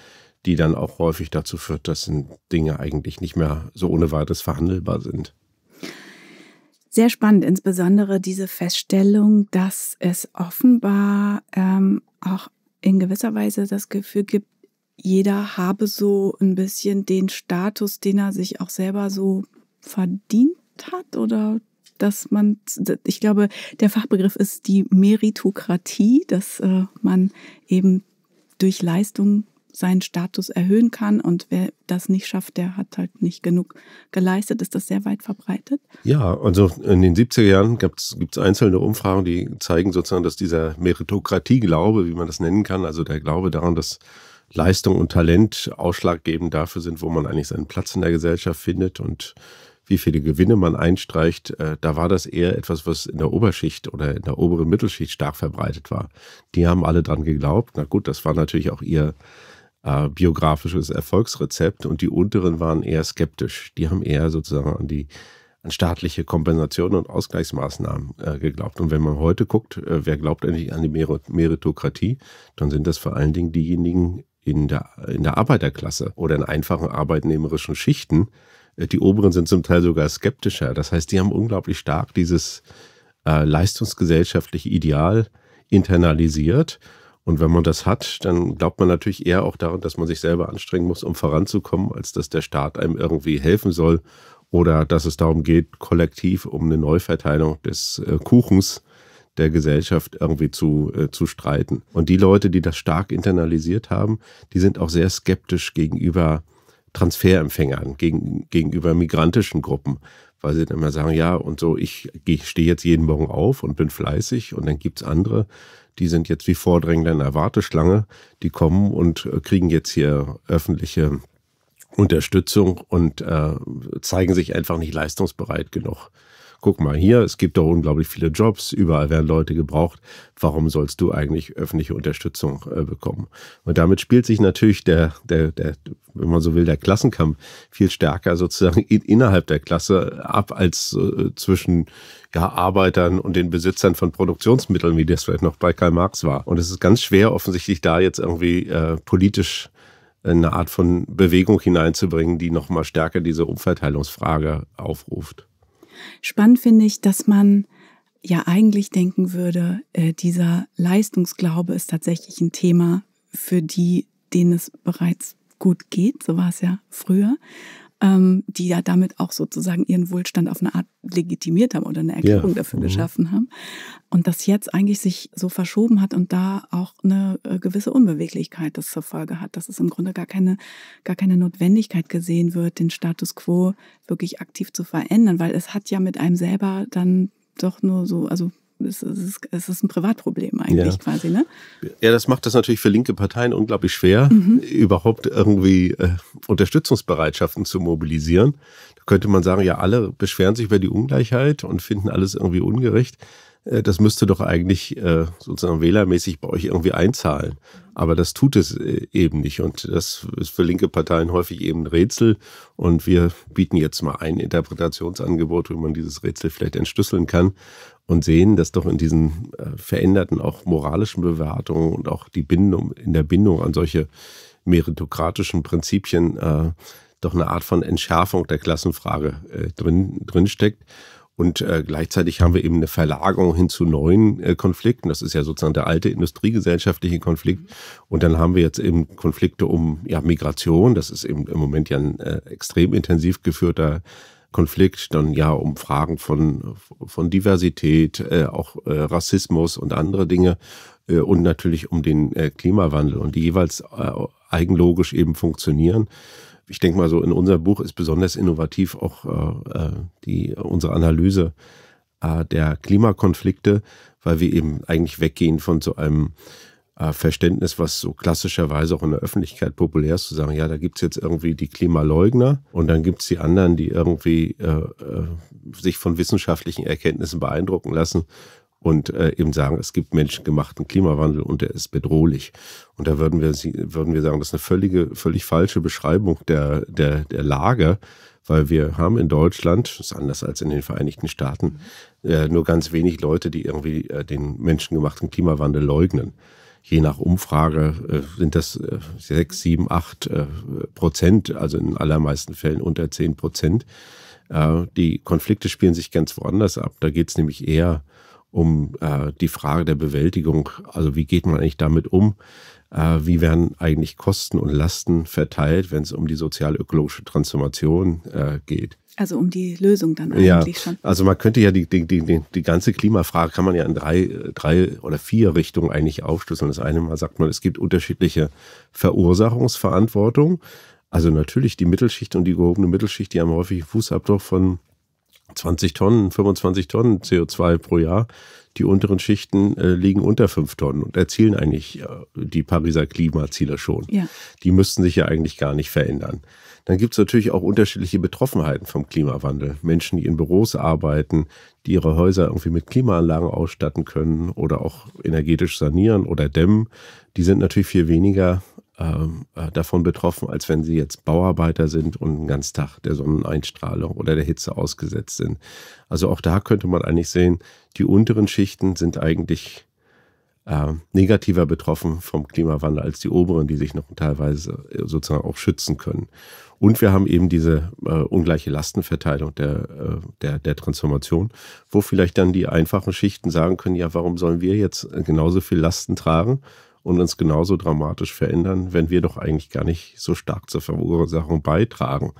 die dann auch häufig dazu führt, dass Dinge eigentlich nicht mehr so ohne weiteres verhandelbar sind. Sehr spannend, insbesondere diese Feststellung, dass es offenbar ähm, auch in gewisser Weise das Gefühl gibt, jeder habe so ein bisschen den Status, den er sich auch selber so verdient hat oder dass man, ich glaube, der Fachbegriff ist die Meritokratie, dass äh, man eben durch Leistung seinen Status erhöhen kann und wer das nicht schafft, der hat halt nicht genug geleistet. Ist das sehr weit verbreitet? Ja, also in den 70er Jahren gibt es einzelne Umfragen, die zeigen sozusagen, dass dieser Meritokratieglaube, wie man das nennen kann, also der Glaube daran, dass Leistung und Talent ausschlaggebend dafür sind, wo man eigentlich seinen Platz in der Gesellschaft findet und wie viele Gewinne man einstreicht, äh, da war das eher etwas, was in der Oberschicht oder in der oberen Mittelschicht stark verbreitet war. Die haben alle dran geglaubt. Na gut, das war natürlich auch ihr äh, biografisches Erfolgsrezept und die unteren waren eher skeptisch. Die haben eher sozusagen an die an staatliche Kompensationen und Ausgleichsmaßnahmen äh, geglaubt. Und wenn man heute guckt, äh, wer glaubt eigentlich an die Meritokratie, dann sind das vor allen Dingen diejenigen, in der, in der Arbeiterklasse oder in einfachen arbeitnehmerischen Schichten. Äh, die oberen sind zum Teil sogar skeptischer. Das heißt, die haben unglaublich stark dieses äh, leistungsgesellschaftliche Ideal internalisiert. Und wenn man das hat, dann glaubt man natürlich eher auch daran, dass man sich selber anstrengen muss, um voranzukommen, als dass der Staat einem irgendwie helfen soll oder dass es darum geht, kollektiv um eine Neuverteilung des äh, Kuchens der Gesellschaft irgendwie zu, äh, zu streiten. Und die Leute, die das stark internalisiert haben, die sind auch sehr skeptisch gegenüber Transferempfängern, gegen, gegenüber migrantischen Gruppen, weil sie dann immer sagen, ja, und so, ich, ich stehe jetzt jeden Morgen auf und bin fleißig und dann gibt es andere, die sind jetzt wie Vordrängler in der Warteschlange, die kommen und äh, kriegen jetzt hier öffentliche Unterstützung und äh, zeigen sich einfach nicht leistungsbereit genug guck mal hier, es gibt doch unglaublich viele Jobs, überall werden Leute gebraucht, warum sollst du eigentlich öffentliche Unterstützung äh, bekommen? Und damit spielt sich natürlich der, der, der, wenn man so will, der Klassenkampf viel stärker sozusagen in, innerhalb der Klasse ab als äh, zwischen ja, Arbeitern und den Besitzern von Produktionsmitteln, wie das vielleicht noch bei Karl Marx war. Und es ist ganz schwer, offensichtlich da jetzt irgendwie äh, politisch äh, eine Art von Bewegung hineinzubringen, die nochmal stärker diese Umverteilungsfrage aufruft. Spannend finde ich, dass man ja eigentlich denken würde, äh, dieser Leistungsglaube ist tatsächlich ein Thema für die, denen es bereits gut geht. So war es ja früher ähm, die ja damit auch sozusagen ihren Wohlstand auf eine Art legitimiert haben oder eine Erklärung ja. dafür mhm. geschaffen haben. Und das jetzt eigentlich sich so verschoben hat und da auch eine äh, gewisse Unbeweglichkeit das zur Folge hat, dass es im Grunde gar keine, gar keine Notwendigkeit gesehen wird, den Status quo wirklich aktiv zu verändern, weil es hat ja mit einem selber dann doch nur so, also es ist, es ist ein Privatproblem eigentlich ja. quasi. Ne? Ja, das macht das natürlich für linke Parteien unglaublich schwer, mhm. überhaupt irgendwie äh, Unterstützungsbereitschaften zu mobilisieren. Da könnte man sagen, ja, alle beschweren sich über die Ungleichheit und finden alles irgendwie ungerecht. Äh, das müsste doch eigentlich äh, sozusagen wählermäßig bei euch irgendwie einzahlen. Aber das tut es äh, eben nicht. Und das ist für linke Parteien häufig eben ein Rätsel. Und wir bieten jetzt mal ein Interpretationsangebot, wie man dieses Rätsel vielleicht entschlüsseln kann und sehen, dass doch in diesen veränderten, auch moralischen Bewertungen und auch die Bindung, in der Bindung an solche meritokratischen Prinzipien äh, doch eine Art von Entschärfung der Klassenfrage äh, drin, drinsteckt. Und äh, gleichzeitig haben wir eben eine Verlagerung hin zu neuen äh, Konflikten. Das ist ja sozusagen der alte industriegesellschaftliche Konflikt. Und dann haben wir jetzt eben Konflikte um ja, Migration. Das ist eben im Moment ja ein äh, extrem intensiv geführter Konflikt. Dann ja um Fragen von, von Diversität, äh, auch äh, Rassismus und andere Dinge. Äh, und natürlich um den äh, Klimawandel und die jeweils äh, eigenlogisch eben funktionieren ich denke mal so, in unserem Buch ist besonders innovativ auch äh, äh, die, unsere Analyse äh, der Klimakonflikte, weil wir eben eigentlich weggehen von so einem äh, Verständnis, was so klassischerweise auch in der Öffentlichkeit populär ist, zu sagen, ja, da gibt es jetzt irgendwie die Klimaleugner und dann gibt es die anderen, die irgendwie äh, äh, sich von wissenschaftlichen Erkenntnissen beeindrucken lassen und äh, eben sagen, es gibt menschengemachten Klimawandel und der ist bedrohlich. Und da würden wir, würden wir sagen, das ist eine völlige, völlig falsche Beschreibung der, der, der Lage, weil wir haben in Deutschland, das ist anders als in den Vereinigten Staaten, äh, nur ganz wenig Leute, die irgendwie äh, den menschengemachten Klimawandel leugnen. Je nach Umfrage äh, sind das äh, sechs, sieben, acht äh, Prozent, also in allermeisten Fällen unter zehn Prozent. Die Konflikte spielen sich ganz woanders ab. Da geht es nämlich eher um äh, die Frage der Bewältigung, also wie geht man eigentlich damit um, äh, wie werden eigentlich Kosten und Lasten verteilt, wenn es um die sozial-ökologische Transformation äh, geht. Also um die Lösung dann eigentlich ja, schon. Also man könnte ja die, die, die, die ganze Klimafrage kann man ja in drei, drei oder vier Richtungen eigentlich aufschlüsseln. Das eine Mal sagt man, es gibt unterschiedliche Verursachungsverantwortung. Also natürlich die Mittelschicht und die gehobene Mittelschicht, die haben häufig Fußabdruck von 20 Tonnen, 25 Tonnen CO2 pro Jahr. Die unteren Schichten äh, liegen unter 5 Tonnen und erzielen eigentlich äh, die Pariser Klimaziele schon. Ja. Die müssten sich ja eigentlich gar nicht verändern. Dann gibt es natürlich auch unterschiedliche Betroffenheiten vom Klimawandel. Menschen, die in Büros arbeiten, die ihre Häuser irgendwie mit Klimaanlagen ausstatten können oder auch energetisch sanieren oder dämmen, die sind natürlich viel weniger ähm, äh, davon betroffen, als wenn sie jetzt Bauarbeiter sind und einen ganzen Tag der Sonneneinstrahlung oder der Hitze ausgesetzt sind. Also auch da könnte man eigentlich sehen, die unteren Schichten sind eigentlich äh, negativer betroffen vom Klimawandel als die oberen, die sich noch teilweise äh, sozusagen auch schützen können. Und wir haben eben diese äh, ungleiche Lastenverteilung der, äh, der, der, Transformation, wo vielleicht dann die einfachen Schichten sagen können, ja, warum sollen wir jetzt äh, genauso viel Lasten tragen und uns genauso dramatisch verändern, wenn wir doch eigentlich gar nicht so stark zur Verursachung beitragen.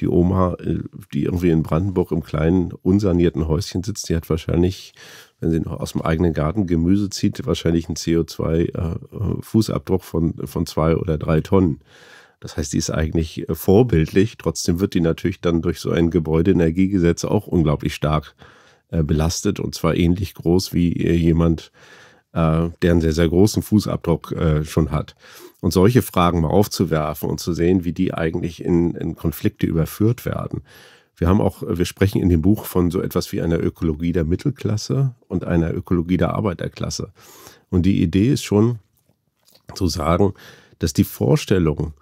Die Oma, äh, die irgendwie in Brandenburg im kleinen, unsanierten Häuschen sitzt, die hat wahrscheinlich, wenn sie noch aus dem eigenen Garten Gemüse zieht, wahrscheinlich einen CO2-Fußabdruck äh, äh, von, von zwei oder drei Tonnen. Das heißt, die ist eigentlich vorbildlich. Trotzdem wird die natürlich dann durch so ein Gebäudeenergiegesetz auch unglaublich stark belastet und zwar ähnlich groß wie jemand, äh, der einen sehr, sehr großen Fußabdruck äh, schon hat. Und solche Fragen mal aufzuwerfen und zu sehen, wie die eigentlich in, in Konflikte überführt werden. Wir haben auch, wir sprechen in dem Buch von so etwas wie einer Ökologie der Mittelklasse und einer Ökologie der Arbeiterklasse. Und die Idee ist schon zu sagen, dass die Vorstellung,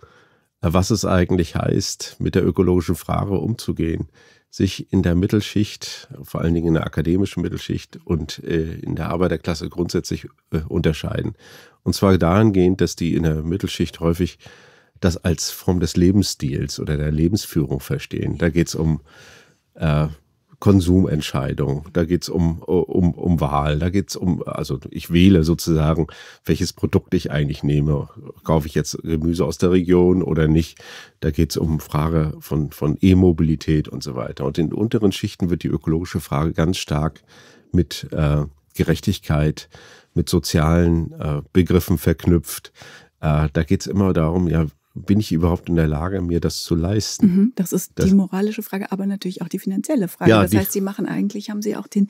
äh, was es eigentlich heißt, mit der ökologischen Frage umzugehen, sich in der Mittelschicht, vor allen Dingen in der akademischen Mittelschicht und äh, in der Arbeiterklasse grundsätzlich äh, unterscheiden. Und zwar dahingehend, dass die in der Mittelschicht häufig das als Form des Lebensstils oder der Lebensführung verstehen. Da geht es um äh, Konsumentscheidung, da geht es um, um, um Wahl, da geht es um, also ich wähle sozusagen, welches Produkt ich eigentlich nehme. Kaufe ich jetzt Gemüse aus der Region oder nicht? Da geht es um Frage von, von E-Mobilität und so weiter. Und in unteren Schichten wird die ökologische Frage ganz stark mit äh, Gerechtigkeit, mit sozialen äh, Begriffen verknüpft. Äh, da geht es immer darum, ja, bin ich überhaupt in der Lage, mir das zu leisten? Mhm, das ist das, die moralische Frage, aber natürlich auch die finanzielle Frage. Ja, das die, heißt, Sie machen eigentlich, haben Sie auch den,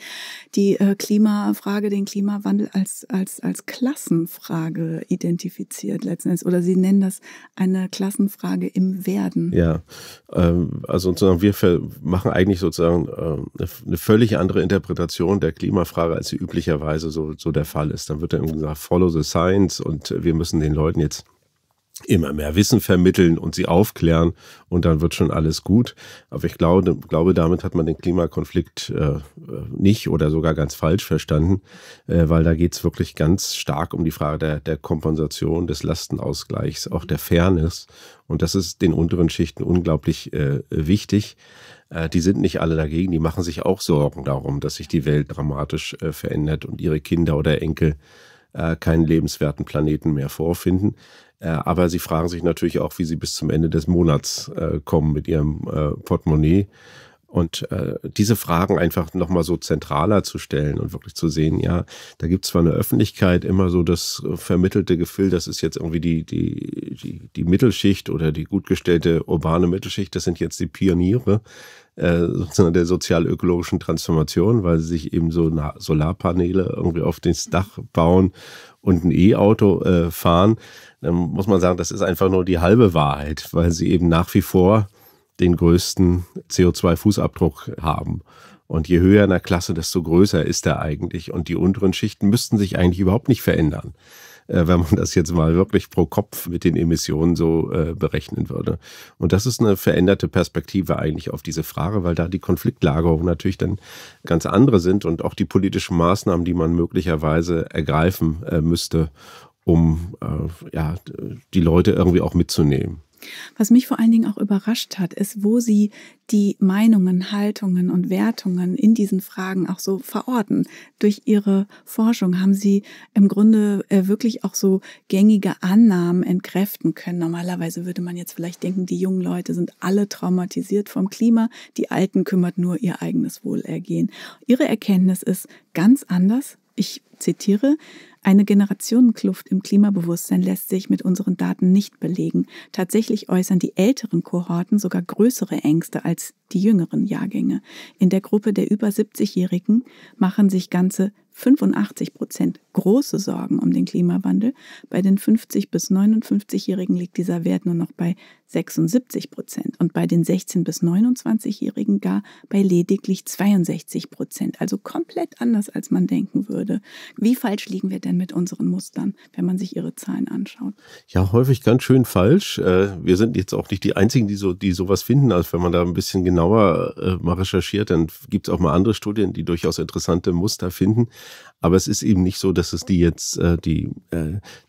die äh, Klimafrage, den Klimawandel als, als, als Klassenfrage identifiziert letztendlich. Oder Sie nennen das eine Klassenfrage im Werden. Ja, ähm, also sozusagen wir machen eigentlich sozusagen äh, eine völlig andere Interpretation der Klimafrage, als sie üblicherweise so, so der Fall ist. Dann wird dann gesagt, follow the science und wir müssen den Leuten jetzt immer mehr Wissen vermitteln und sie aufklären und dann wird schon alles gut. Aber ich glaube, glaube damit hat man den Klimakonflikt äh, nicht oder sogar ganz falsch verstanden, äh, weil da geht es wirklich ganz stark um die Frage der, der Kompensation, des Lastenausgleichs, auch der Fairness. Und das ist den unteren Schichten unglaublich äh, wichtig äh, die sind nicht alle dagegen, die machen sich auch Sorgen darum, dass sich die Welt dramatisch äh, verändert und ihre Kinder oder Enkel äh, keinen lebenswerten Planeten mehr vorfinden. Äh, aber sie fragen sich natürlich auch, wie sie bis zum Ende des Monats äh, kommen mit ihrem äh, Portemonnaie. Und äh, diese Fragen einfach nochmal so zentraler zu stellen und wirklich zu sehen, ja, da gibt es zwar eine Öffentlichkeit, immer so das äh, vermittelte Gefühl, das ist jetzt irgendwie die, die, die, die Mittelschicht oder die gut gestellte urbane Mittelschicht, das sind jetzt die Pioniere äh, sozusagen der sozial-ökologischen Transformation, weil sie sich eben so Na Solarpaneele irgendwie auf das Dach bauen und ein E-Auto äh, fahren. Dann muss man sagen, das ist einfach nur die halbe Wahrheit, weil sie eben nach wie vor den größten CO2-Fußabdruck haben. Und je höher in der Klasse, desto größer ist er eigentlich. Und die unteren Schichten müssten sich eigentlich überhaupt nicht verändern, äh, wenn man das jetzt mal wirklich pro Kopf mit den Emissionen so äh, berechnen würde. Und das ist eine veränderte Perspektive eigentlich auf diese Frage, weil da die Konfliktlagerungen natürlich dann ganz andere sind und auch die politischen Maßnahmen, die man möglicherweise ergreifen äh, müsste, um ja, die Leute irgendwie auch mitzunehmen. Was mich vor allen Dingen auch überrascht hat, ist, wo sie die Meinungen, Haltungen und Wertungen in diesen Fragen auch so verorten. Durch ihre Forschung haben sie im Grunde äh, wirklich auch so gängige Annahmen entkräften können. Normalerweise würde man jetzt vielleicht denken, die jungen Leute sind alle traumatisiert vom Klima, die Alten kümmert nur ihr eigenes Wohlergehen. Ihre Erkenntnis ist ganz anders. Ich zitiere, eine Generationenkluft im Klimabewusstsein lässt sich mit unseren Daten nicht belegen. Tatsächlich äußern die älteren Kohorten sogar größere Ängste als die jüngeren Jahrgänge. In der Gruppe der über 70-Jährigen machen sich ganze 85 Prozent große Sorgen um den Klimawandel. Bei den 50 bis 59-Jährigen liegt dieser Wert nur noch bei 76 Prozent und bei den 16- bis 29-Jährigen gar bei lediglich 62 Prozent. Also komplett anders, als man denken würde. Wie falsch liegen wir denn mit unseren Mustern, wenn man sich ihre Zahlen anschaut? Ja, häufig ganz schön falsch. Äh, wir sind jetzt auch nicht die Einzigen, die, so, die sowas finden. Also wenn man da ein bisschen genauer äh, mal recherchiert, dann gibt es auch mal andere Studien, die durchaus interessante Muster finden. Aber es ist eben nicht so, dass es die jetzt, äh, die,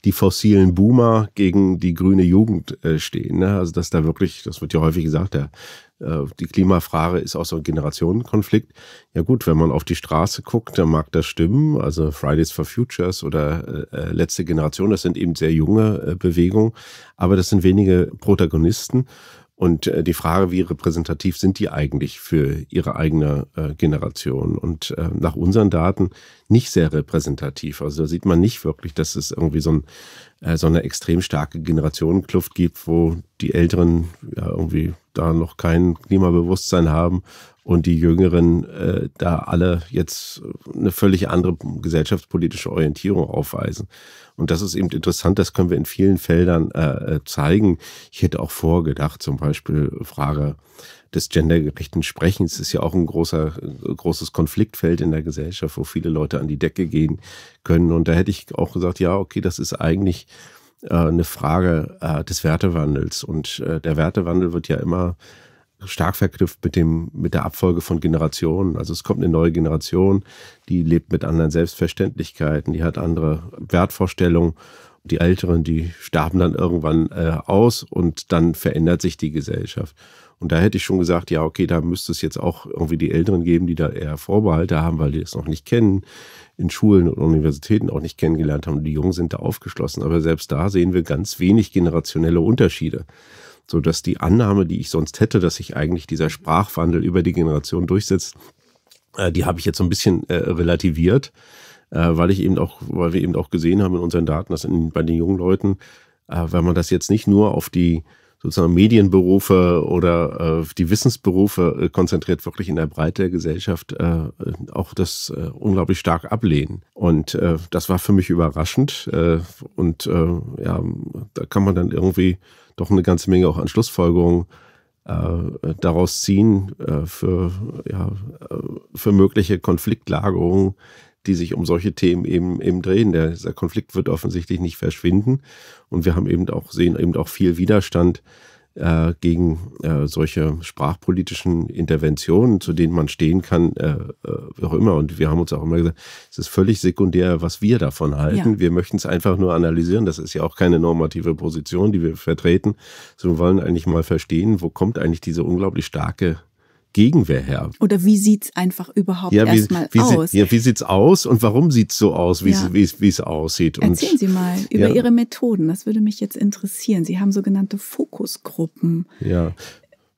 die fossilen Boomer gegen die grüne Jugend stehen. Ne? Also also, dass da wirklich, das wird ja häufig gesagt, der, äh, die Klimafrage ist auch so ein Generationenkonflikt. Ja gut, wenn man auf die Straße guckt, dann mag das stimmen. Also Fridays for Futures oder äh, äh letzte Generation, das sind eben sehr junge äh, Bewegungen, aber das sind wenige Protagonisten. Und äh, die Frage, wie repräsentativ sind die eigentlich für ihre eigene äh, Generation? Und äh, nach unseren Daten nicht sehr repräsentativ. Also da sieht man nicht wirklich, dass es irgendwie so, ein, äh, so eine extrem starke Generationenkluft gibt, wo die Älteren ja, irgendwie da noch kein Klimabewusstsein haben und die Jüngeren äh, da alle jetzt eine völlig andere gesellschaftspolitische Orientierung aufweisen. Und das ist eben interessant, das können wir in vielen Feldern äh, äh zeigen. Ich hätte auch vorgedacht, zum Beispiel Frage des gendergerechten Sprechens ist ja auch ein großer, äh, großes Konfliktfeld in der Gesellschaft, wo viele Leute an die Decke gehen können. Und da hätte ich auch gesagt, ja, okay, das ist eigentlich äh, eine Frage äh, des Wertewandels. Und äh, der Wertewandel wird ja immer stark verknüpft mit, dem, mit der Abfolge von Generationen. Also es kommt eine neue Generation, die lebt mit anderen Selbstverständlichkeiten, die hat andere Wertvorstellungen. Die Älteren, die starben dann irgendwann äh, aus und dann verändert sich die Gesellschaft. Und da hätte ich schon gesagt, ja, okay, da müsste es jetzt auch irgendwie die Älteren geben, die da eher Vorbehalte haben, weil die es noch nicht kennen, in Schulen und Universitäten auch nicht kennengelernt haben. Und die Jungen sind da aufgeschlossen. Aber selbst da sehen wir ganz wenig generationelle Unterschiede so dass die Annahme, die ich sonst hätte, dass sich eigentlich dieser Sprachwandel über die Generation durchsetzt, äh, die habe ich jetzt so ein bisschen äh, relativiert, äh, weil ich eben auch, weil wir eben auch gesehen haben in unseren Daten, dass in, bei den jungen Leuten, äh, wenn man das jetzt nicht nur auf die sozusagen Medienberufe oder äh, die Wissensberufe äh, konzentriert wirklich in der Breite der Gesellschaft äh, auch das äh, unglaublich stark ablehnen. Und äh, das war für mich überraschend. Äh, und äh, ja, da kann man dann irgendwie doch eine ganze Menge auch an Schlussfolgerungen äh, daraus ziehen äh, für, ja, äh, für mögliche Konfliktlagerungen, die sich um solche Themen eben, eben drehen. Der, dieser Konflikt wird offensichtlich nicht verschwinden. Und wir haben eben auch, sehen eben auch viel Widerstand äh, gegen äh, solche sprachpolitischen Interventionen, zu denen man stehen kann, äh, äh wie auch immer. Und wir haben uns auch immer gesagt, es ist völlig sekundär, was wir davon halten. Ja. Wir möchten es einfach nur analysieren. Das ist ja auch keine normative Position, die wir vertreten. So, wir wollen eigentlich mal verstehen, wo kommt eigentlich diese unglaublich starke Gegenwehr her. Oder wie sieht es einfach überhaupt ja, erstmal aus? Ja, wie sieht es aus und warum sieht es so aus, wie ja. es aussieht? Und Erzählen Sie mal über ja. Ihre Methoden. Das würde mich jetzt interessieren. Sie haben sogenannte Fokusgruppen. Ja.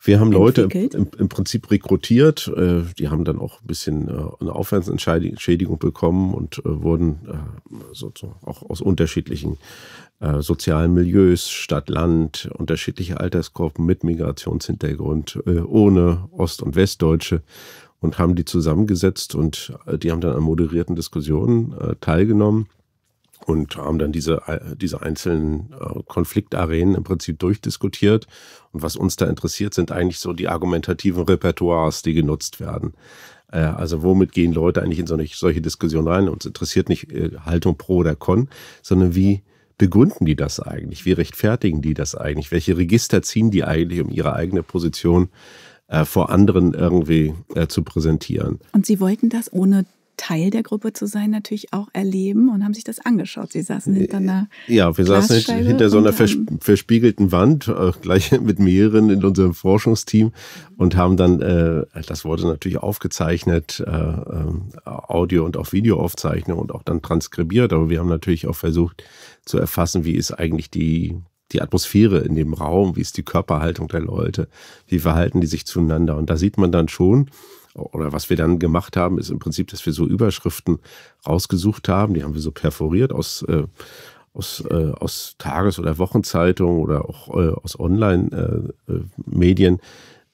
Wir haben Leute im, im, Prinzip rekrutiert, äh, die haben dann auch ein bisschen äh, eine Aufwandsentschädigung bekommen und äh, wurden äh, so, so auch aus unterschiedlichen äh, sozialen Milieus, Stadt, Land, unterschiedliche Altersgruppen mit Migrationshintergrund, äh, ohne Ost- und Westdeutsche und haben die zusammengesetzt und äh, die haben dann an moderierten Diskussionen äh, teilgenommen und haben dann diese, äh, diese einzelnen Konfliktarenen im Prinzip durchdiskutiert. Und was uns da interessiert, sind eigentlich so die argumentativen Repertoires, die genutzt werden. Also womit gehen Leute eigentlich in solche, solche Diskussionen rein? Uns interessiert nicht Haltung pro oder con, sondern wie begründen die das eigentlich? Wie rechtfertigen die das eigentlich? Welche Register ziehen die eigentlich, um ihre eigene Position äh, vor anderen irgendwie äh, zu präsentieren? Und Sie wollten das ohne Teil der Gruppe zu sein, natürlich auch erleben und haben sich das angeschaut. Sie saßen äh, hinter einer Ja, wir saßen hinter so einer vers verspiegelten Wand, äh, gleich <laughs> mit mehreren in unserem Forschungsteam und haben dann, äh, das wurde natürlich aufgezeichnet, äh, ähm, Audio- und auch Videoaufzeichnung und auch dann transkribiert, aber wir haben natürlich auch versucht zu erfassen, wie ist eigentlich die die Atmosphäre in dem Raum, wie ist die Körperhaltung der Leute, wie verhalten die sich zueinander. Und da sieht man dann schon, oder was wir dann gemacht haben, ist im Prinzip, dass wir so Überschriften rausgesucht haben. Die haben wir so perforiert aus, äh, aus, äh, aus Tages- oder Wochenzeitungen oder auch äh, aus Online-Medien,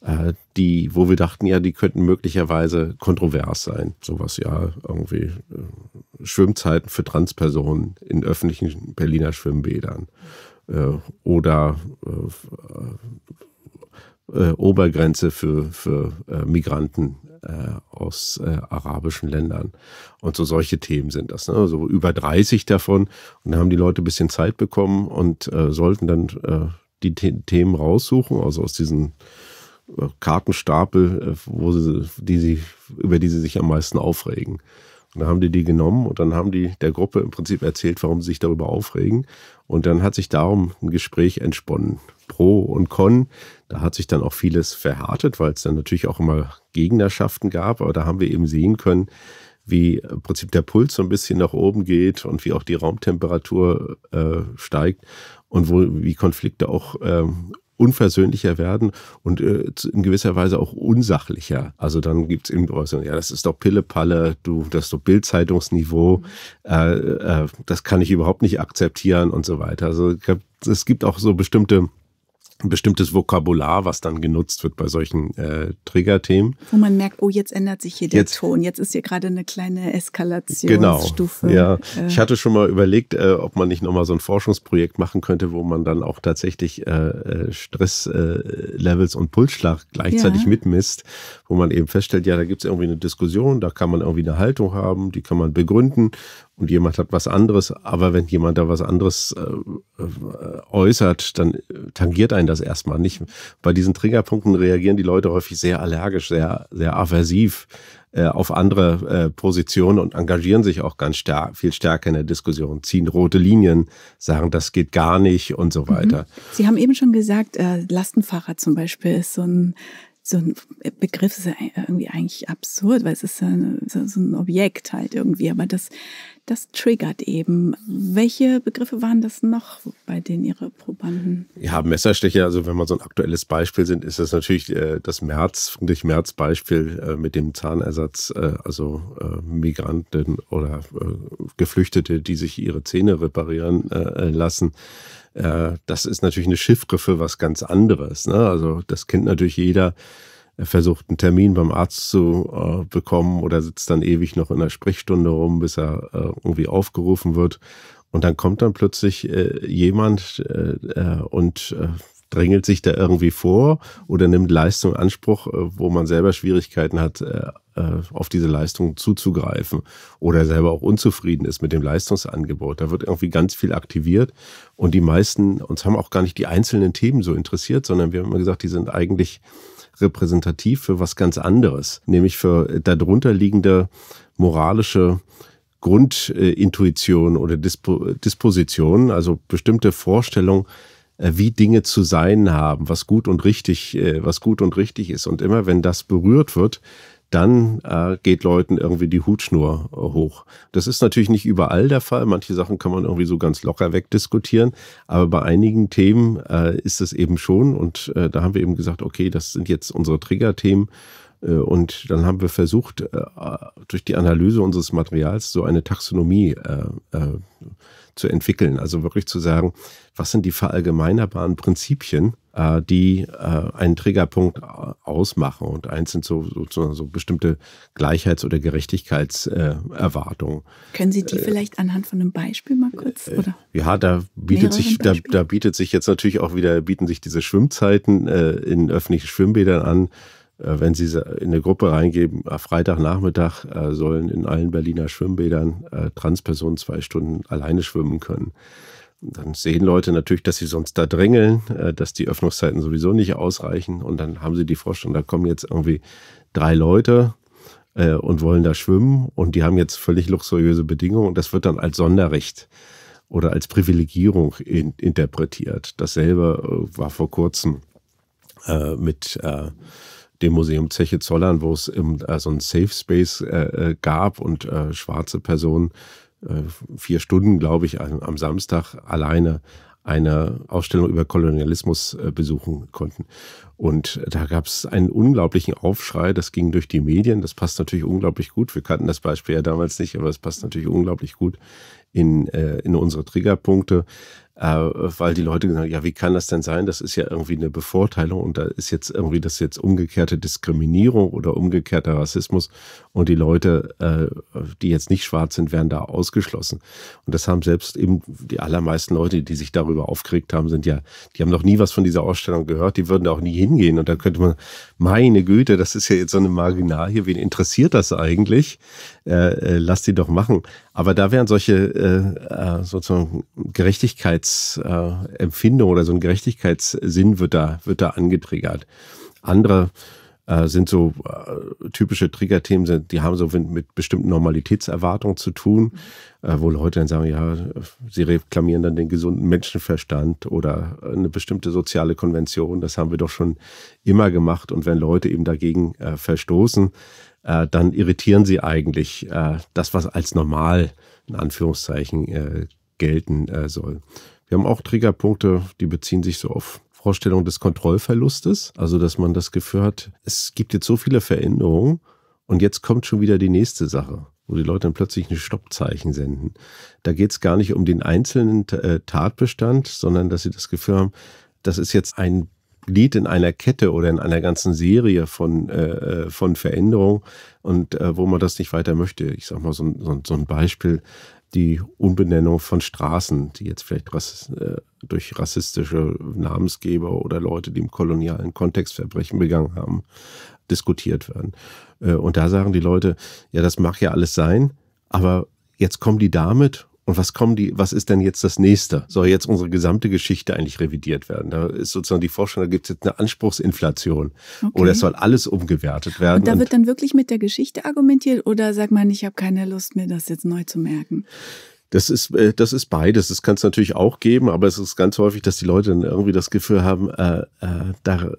äh, äh, äh, die, wo wir dachten, ja, die könnten möglicherweise kontrovers sein. Sowas ja, irgendwie Schwimmzeiten für Transpersonen in öffentlichen Berliner Schwimmbädern oder äh, Obergrenze für, für äh, Migranten äh, aus äh, arabischen Ländern. Und so solche Themen sind das. Ne? So über 30 davon. Und da haben die Leute ein bisschen Zeit bekommen und äh, sollten dann äh, die The Themen raussuchen, also aus diesen Kartenstapel, wo sie, die sie, über die sie sich am meisten aufregen. Und dann haben die die genommen und dann haben die der Gruppe im Prinzip erzählt, warum sie sich darüber aufregen. Und dann hat sich darum ein Gespräch entsponnen. Pro und Con da hat sich dann auch vieles verhärtet, weil es dann natürlich auch immer Gegnerschaften gab. Aber da haben wir eben sehen können, wie im Prinzip der Puls so ein bisschen nach oben geht und wie auch die Raumtemperatur äh, steigt und wo, wie Konflikte auch ähm, unversöhnlicher werden und äh, in gewisser Weise auch unsachlicher. Also dann gibt es eben Äußerungen, ja, das ist doch Pille-Palle, du, das ist doch Bildzeitungsniveau, äh, äh, das kann ich überhaupt nicht akzeptieren und so weiter. Also es gibt auch so bestimmte ein bestimmtes Vokabular, was dann genutzt wird bei solchen äh, Triggerthemen. Wo man merkt, oh, jetzt ändert sich hier der jetzt, Ton, jetzt ist hier gerade eine kleine Eskalationsstufe. Genau, äh. ja. Äh. ich hatte schon mal überlegt, äh, ob man nicht nochmal so ein Forschungsprojekt machen könnte, wo man dann auch tatsächlich äh, äh Stresslevels äh, und Pulsschlag gleichzeitig ja. mitmisst, wo man eben feststellt, ja, da gibt es irgendwie eine Diskussion, da kann man irgendwie eine Haltung haben, die kann man begründen und jemand hat was anderes. Aber wenn jemand da was anderes äh, äh äußert, dann äh, tangiert einen das erstmal nicht. Bei diesen Triggerpunkten reagieren die Leute häufig sehr allergisch, sehr, sehr aversiv äh, auf andere äh, Positionen und engagieren sich auch ganz star viel stärker in der Diskussion, ziehen rote Linien, sagen, das geht gar nicht und so mhm. weiter. Sie haben eben schon gesagt, Lastenfahrer zum Beispiel ist so ein so ein Begriff ist ja e-, irgendwie eigentlich absurd, weil es ist so ein Objekt halt irgendwie, aber das, das triggert eben. Welche Begriffe waren das noch bei denen Ihre Probanden? Ja, Messerstecher, also wenn man so ein aktuelles Beispiel sind, ist das natürlich äh, das März, Friedrich März Beispiel äh, mit dem Zahnersatz, äh, also Migranten oder Geflüchtete, die sich ihre Zähne reparieren lassen äh, das ist natürlich eine Chiffre für was ganz anderes. Ne? Also das kennt natürlich jeder. Er versucht einen Termin beim Arzt zu äh, bekommen oder sitzt dann ewig noch in der Sprechstunde rum, bis er äh, irgendwie aufgerufen wird. Und dann kommt dann plötzlich äh, jemand äh, äh, und drängelt sich da irgendwie vor oder nimmt Leistung Anspruch, wo man selber Schwierigkeiten hat äh, auf diese Leistung zuzugreifen oder selber auch unzufrieden ist mit dem Leistungsangebot. Da wird irgendwie ganz viel aktiviert und die meisten, uns haben auch gar nicht die einzelnen Themen so interessiert, sondern wir haben immer gesagt, die sind eigentlich repräsentativ für was ganz anderes, nämlich für darunter liegende moralische Grundintuition oder Dispo Disposition, also bestimmte Vorstellungen, äh, wie Dinge zu sein haben, was gut und richtig, äh, was gut und richtig ist. Und immer wenn das berührt wird, dann äh, geht Leuten irgendwie die Hutschnur äh, hoch. Das ist natürlich nicht überall der Fall. Manche Sachen kann man irgendwie so ganz locker wegdiskutieren. Aber bei einigen Themen äh, ist es eben schon. Und äh, da haben wir eben gesagt, okay, das sind jetzt unsere Triggerthemen. Äh, und dann haben wir versucht, äh, durch die Analyse unseres Materials so eine Taxonomie zu entwickeln. Also wirklich zu sagen, was sind die verallgemeinerbaren Prinzipien, äh, die äh, einen Triggerpunkt ausmachen. Und eins sind so, sozusagen so bestimmte Gleichheits- oder Gerechtigkeitserwartungen. Äh, können Sie die vielleicht anhand von einem Beispiel mal kurz? Oder? Ja, da bietet, sich, da, da, bietet sich jetzt natürlich auch wieder, bieten sich diese Schwimmzeiten in öffentlichen Schwimmbädern an wenn Sie in eine Gruppe reingeben, Freitagnachmittag sollen in allen Berliner Schwimmbädern Transpersonen zwei Stunden alleine schwimmen können. Dann sehen Leute natürlich, dass sie sonst da drängeln, äh, dass die Öffnungszeiten sowieso nicht ausreichen. Und dann haben sie die Vorstellung, da kommen jetzt irgendwie drei Leute äh, und wollen da schwimmen. Und die haben jetzt völlig luxuriöse Bedingungen. Und das wird dann als Sonderrecht oder als Privilegierung in, interpretiert. Dasselbe äh, war vor kurzem äh, mit äh, dem Museum Zeche Zollern, wo es im, äh, so einen Safe Space gab und schwarze Personen äh, vier Stunden, glaube ich, am Samstag alleine eine Ausstellung über Kolonialismus äh, besuchen konnten. Und da gab es einen unglaublichen Aufschrei, das ging durch die Medien, das passt natürlich unglaublich gut. Wir kannten das Beispiel ja damals nicht, aber es passt natürlich unglaublich gut in, äh, in unsere Triggerpunkte. Äh, weil die Leute gesagt haben, ja, wie kann das denn sein? Das ist ja irgendwie eine Bevorteilung und da ist jetzt irgendwie das jetzt umgekehrte Diskriminierung oder umgekehrter Rassismus und die Leute, äh, die jetzt nicht schwarz sind, werden da ausgeschlossen. Und das haben selbst eben die allermeisten Leute, die sich darüber aufgeregt haben, sind ja, die haben noch nie was von dieser Ausstellung gehört, die würden da auch nie hingehen und da könnte man, meine Güte, das ist ja jetzt so eine Marginal hier, wen interessiert das eigentlich? Äh, äh, lass die doch machen. Aber da wären solche äh, äh sozusagen Gerechtigkeits Gerechtigkeitsempfindung oder so ein Gerechtigkeitssinn wird da, wird da angetriggert. Andere äh, sind so äh, typische Triggerthemen, sind, die haben so mit bestimmten Normalitätserwartungen zu tun, äh, wo Leute dann sagen, ja, sie reklamieren dann den gesunden Menschenverstand oder eine bestimmte soziale Konvention, das haben wir doch schon immer gemacht und wenn Leute eben dagegen äh, verstoßen, äh, dann irritieren sie eigentlich äh, das, was als normal in Anführungszeichen äh, gelten äh, soll. Wir haben auch Triggerpunkte, die beziehen sich so auf Vorstellung des Kontrollverlustes, also dass man das Gefühl hat, es gibt jetzt so viele Veränderungen und jetzt kommt schon wieder die nächste Sache, wo die Leute dann plötzlich ein Stoppzeichen senden. Da geht es gar nicht um den einzelnen äh, Tatbestand, sondern dass sie das Gefühl haben, das ist jetzt ein Lied in einer Kette oder in einer ganzen Serie von, äh, äh, von Veränderungen und äh, wo man das nicht weiter möchte. Ich sag mal so ein, so ein Beispiel, die Umbenennung von Straßen, die jetzt vielleicht rass, äh, durch rassistische Namensgeber oder Leute, die im kolonialen Kontext Verbrechen begangen haben, diskutiert werden. Äh, und da sagen die Leute, ja, das mag ja alles sein, aber jetzt kommen die damit und was kommen die, was ist denn jetzt das nächste? Soll jetzt unsere gesamte Geschichte eigentlich revidiert werden? Da ist sozusagen die Forschung, da gibt es jetzt eine Anspruchsinflation okay. oder es soll alles umgewertet werden. Und da wird und dann wirklich mit der Geschichte argumentiert oder sagt man, ich habe keine Lust, mir das jetzt neu zu merken? Das ist, äh, das ist beides. Das kann es natürlich auch geben, aber es ist ganz häufig, dass die Leute dann irgendwie das Gefühl haben, äh, äh, da,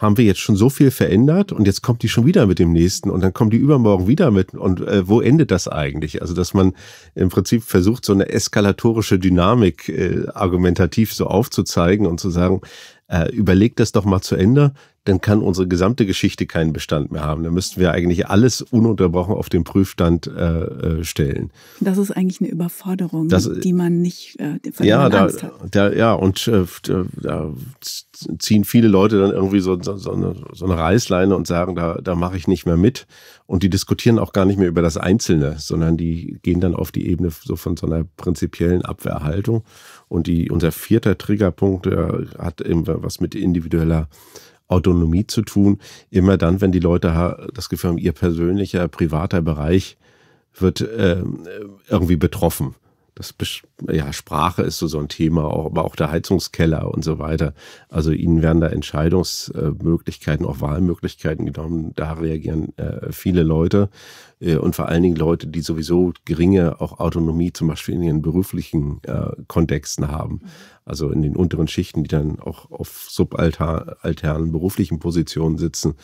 haben wir jetzt schon so viel verändert und jetzt kommt die schon wieder mit dem nächsten und dann kommen die übermorgen wieder mit und äh, wo endet das eigentlich? Also, dass man im Prinzip versucht, so eine eskalatorische Dynamik äh, argumentativ so aufzuzeigen und zu sagen, äh, überlegt das doch mal zu Ende, dann kann unsere gesamte Geschichte keinen Bestand mehr haben. Dann müssten wir eigentlich alles ununterbrochen auf den Prüfstand äh, äh stellen. Das ist eigentlich eine Überforderung, das, die man nicht äh, von ja, da, Angst hat. Da, ja, und äh, äh da ziehen viele Leute dann irgendwie so, so, eine, so eine Reißleine und sagen, da, da mache ich nicht mehr mit. Und die diskutieren auch gar nicht mehr über das Einzelne, sondern die gehen dann auf die Ebene so von so einer prinzipiellen Abwehrhaltung. Und die, unser vierter Triggerpunkt äh, hat immer was mit individueller Autonomie zu tun. Immer dann, wenn die Leute das Gefühl haben, ihr persönlicher, privater Bereich wird ähm, äh, irgendwie betroffen das ja, Sprache ist so, so ein Thema, auch, aber auch der Heizungskeller und so weiter. Also ihnen werden da Entscheidungsmöglichkeiten, auch Wahlmöglichkeiten genommen. Da reagieren äh, viele Leute äh, und vor allen Dingen Leute, die sowieso geringe auch Autonomie zum Beispiel in ihren beruflichen äh, Kontexten haben. Also in den unteren Schichten, die dann auch auf subalternen beruflichen Positionen sitzen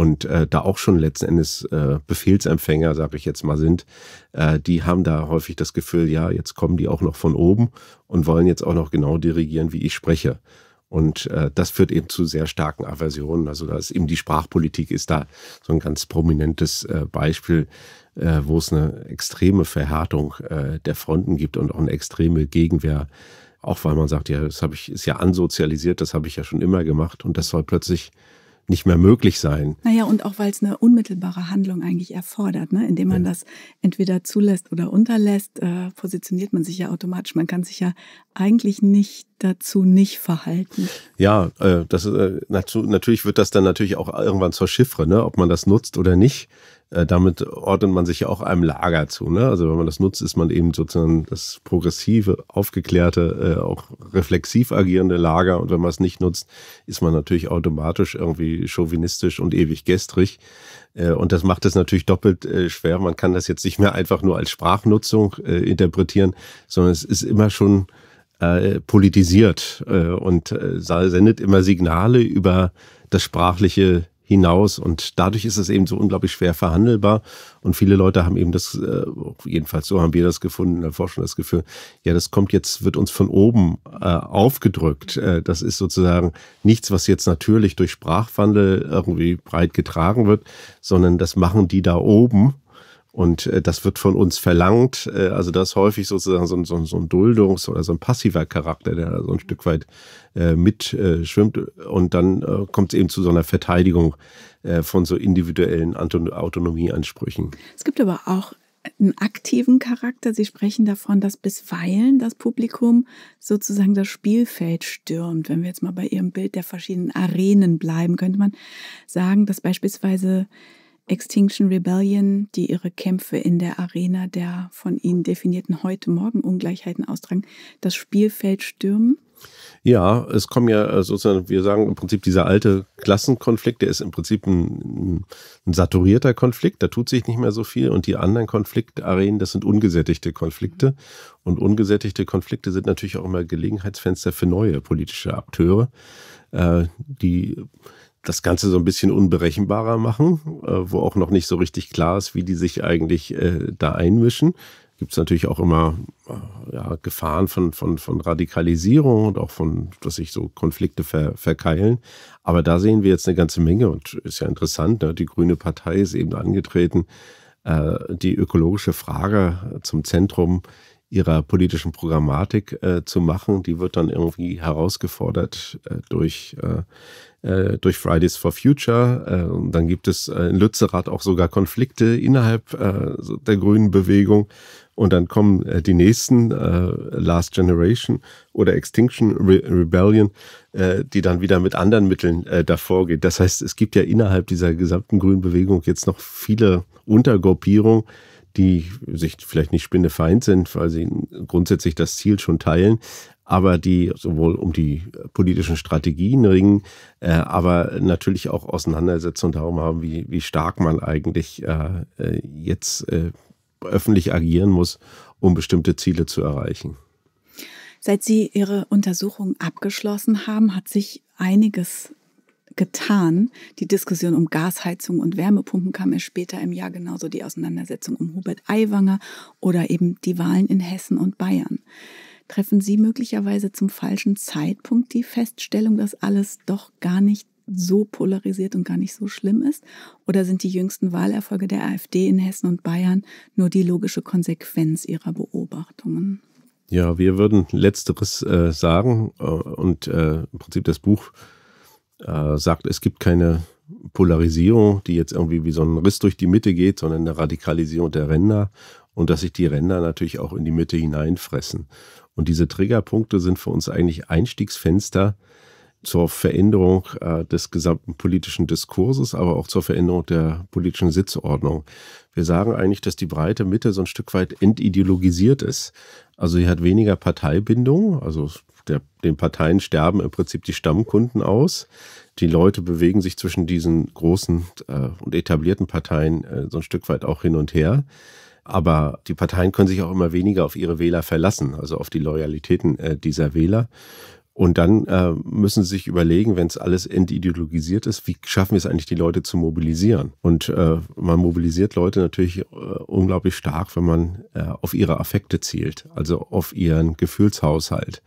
und äh, da auch schon letzten Endes äh, Befehlsempfänger, sage ich jetzt mal, sind, äh, die haben da häufig das Gefühl, ja, jetzt kommen die auch noch von oben und wollen jetzt auch noch genau dirigieren, wie ich spreche. Und äh, das führt eben zu sehr starken Aversionen. Also da ist eben die Sprachpolitik ist da so ein ganz prominentes äh, Beispiel, äh, wo es eine extreme Verhärtung äh, der Fronten gibt und auch eine extreme Gegenwehr auch weil man sagt, ja, das habe ich, ist ja ansozialisiert, das habe ich ja schon immer gemacht und das soll plötzlich nicht mehr möglich sein. Naja, und auch weil es eine unmittelbare Handlung eigentlich erfordert, ne? indem man ja. das entweder zulässt oder unterlässt, äh, positioniert man sich ja automatisch. Man kann sich ja eigentlich nicht dazu nicht verhalten. Ja, äh, das, äh, dazu, natürlich wird das dann natürlich auch irgendwann zur Chiffre, ne? ob man das nutzt oder nicht. Äh, damit ordnet man sich ja auch einem Lager zu. Ne? Also wenn man das nutzt, ist man eben sozusagen das progressive, aufgeklärte, äh, auch reflexiv agierende Lager. Und wenn man es nicht nutzt, ist man natürlich automatisch irgendwie chauvinistisch und ewig gestrig. Äh, und das macht es natürlich doppelt äh, schwer. Man kann das jetzt nicht mehr einfach nur als Sprachnutzung äh, interpretieren, sondern es ist immer schon äh, politisiert äh, und sendet immer Signale über das sprachliche hinaus. Und dadurch ist es eben so unglaublich schwer verhandelbar. Und viele Leute haben eben das, äh, jedenfalls so haben wir das gefunden, in der Forschung das Gefühl, ja, das kommt jetzt, wird uns von oben äh, aufgedrückt. Äh, das ist sozusagen nichts, was jetzt natürlich durch Sprachwandel irgendwie breit getragen wird, sondern das machen die da oben. Und äh, das wird von uns verlangt. Äh, also das ist häufig sozusagen so, so, so ein Duldungs- oder so ein passiver Charakter, der so ein mhm. Stück weit äh, mitschwimmt. Und dann kommt es eben zu so einer Verteidigung von so individuellen Autonomieansprüchen. Es gibt aber auch einen aktiven Charakter. Sie sprechen davon, dass bisweilen das Publikum sozusagen das Spielfeld stürmt. Wenn wir jetzt mal bei Ihrem Bild der verschiedenen Arenen bleiben, könnte man sagen, dass beispielsweise Extinction Rebellion, die ihre Kämpfe in der Arena der von ihnen definierten heute-morgen-Ungleichheiten austragen, das Spielfeld stürmen? Ja, es kommen ja äh, sozusagen, wir sagen im Prinzip, dieser alte Klassenkonflikt, der ist im Prinzip ein, ein saturierter Konflikt, da tut sich nicht mehr so viel. Und die anderen Konfliktarenen, das sind ungesättigte Konflikte. Und ungesättigte Konflikte sind natürlich auch immer Gelegenheitsfenster für neue politische Akteure, äh, die das Ganze so ein bisschen unberechenbarer machen, äh, wo auch noch nicht so richtig klar ist, wie die sich eigentlich äh, da einmischen. Gibt es natürlich auch immer äh, ja, Gefahren von, von, von Radikalisierung und auch von, dass sich so Konflikte ver, verkeilen. Aber da sehen wir jetzt eine ganze Menge und ist ja interessant. Ne? Die Grüne Partei ist eben angetreten, die ökologische Frage zum Zentrum ihrer politischen Programmatik äh, zu machen. Die wird dann irgendwie herausgefordert äh, durch äh, äh, durch Fridays for Future. Äh, und dann gibt es äh, in Lützerath auch sogar Konflikte innerhalb äh, der grünen Bewegung. Und dann kommen äh, die nächsten, Last Generation oder Extinction Re Rebellion, die dann wieder mit anderen Mitteln davor geht. Das heißt, es gibt ja innerhalb dieser gesamten grünen Bewegung jetzt noch viele Untergruppierungen, die sich vielleicht nicht spinnefeind sind, weil sie grundsätzlich das Ziel schon teilen, aber die sowohl um die politischen Strategien ringen, äh, aber natürlich auch Auseinandersetzungen darum haben, wie, wie stark man eigentlich äh, äh, jetzt äh, öffentlich agieren muss, um bestimmte Ziele zu erreichen. Seit Sie Ihre Untersuchung abgeschlossen haben, hat sich einiges getan. Die Diskussion um Gasheizung und Wärmepumpen kam erst später im Jahr, genauso die Auseinandersetzung um Hubert Aiwanger oder eben die Wahlen in Hessen und Bayern treffen Sie möglicherweise zum falschen Zeitpunkt die Feststellung, dass alles doch gar nicht so polarisiert und gar nicht so schlimm ist? Oder sind die jüngsten Wahlerfolge der AfD in Hessen und Bayern nur die logische Konsequenz Ihrer Beobachtungen? Ja, wir würden letzteres äh, sagen äh, und äh, im Prinzip das Buch äh, sagt, es gibt keine Polarisierung, die jetzt irgendwie wie so ein Riss durch die Mitte geht, sondern eine Radikalisierung der Ränder und dass sich die Ränder natürlich auch in die Mitte hineinfressen. Und diese Triggerpunkte sind für uns eigentlich Einstiegsfenster zur Veränderung äh, des gesamten politischen Diskurses, aber auch zur Veränderung der politischen Sitzordnung. Wir sagen eigentlich, dass die breite Mitte so ein Stück weit entideologisiert ist. Also sie hat weniger Parteibindung, also der, den Parteien sterben im Prinzip die Stammkunden aus. Die Leute bewegen sich zwischen diesen großen äh, und etablierten Parteien äh, so ein Stück weit auch hin und her. Aber die Parteien können sich auch immer weniger auf ihre Wähler verlassen, also auf die Loyalitäten äh, dieser Wähler. Und dann äh, müssen sie sich überlegen, wenn es alles entideologisiert ist, wie schaffen wir es eigentlich, die Leute zu mobilisieren? Und äh, man mobilisiert Leute natürlich äh, unglaublich stark, wenn man äh, auf ihre Affekte zielt, also auf ihren Gefühlshaushalt.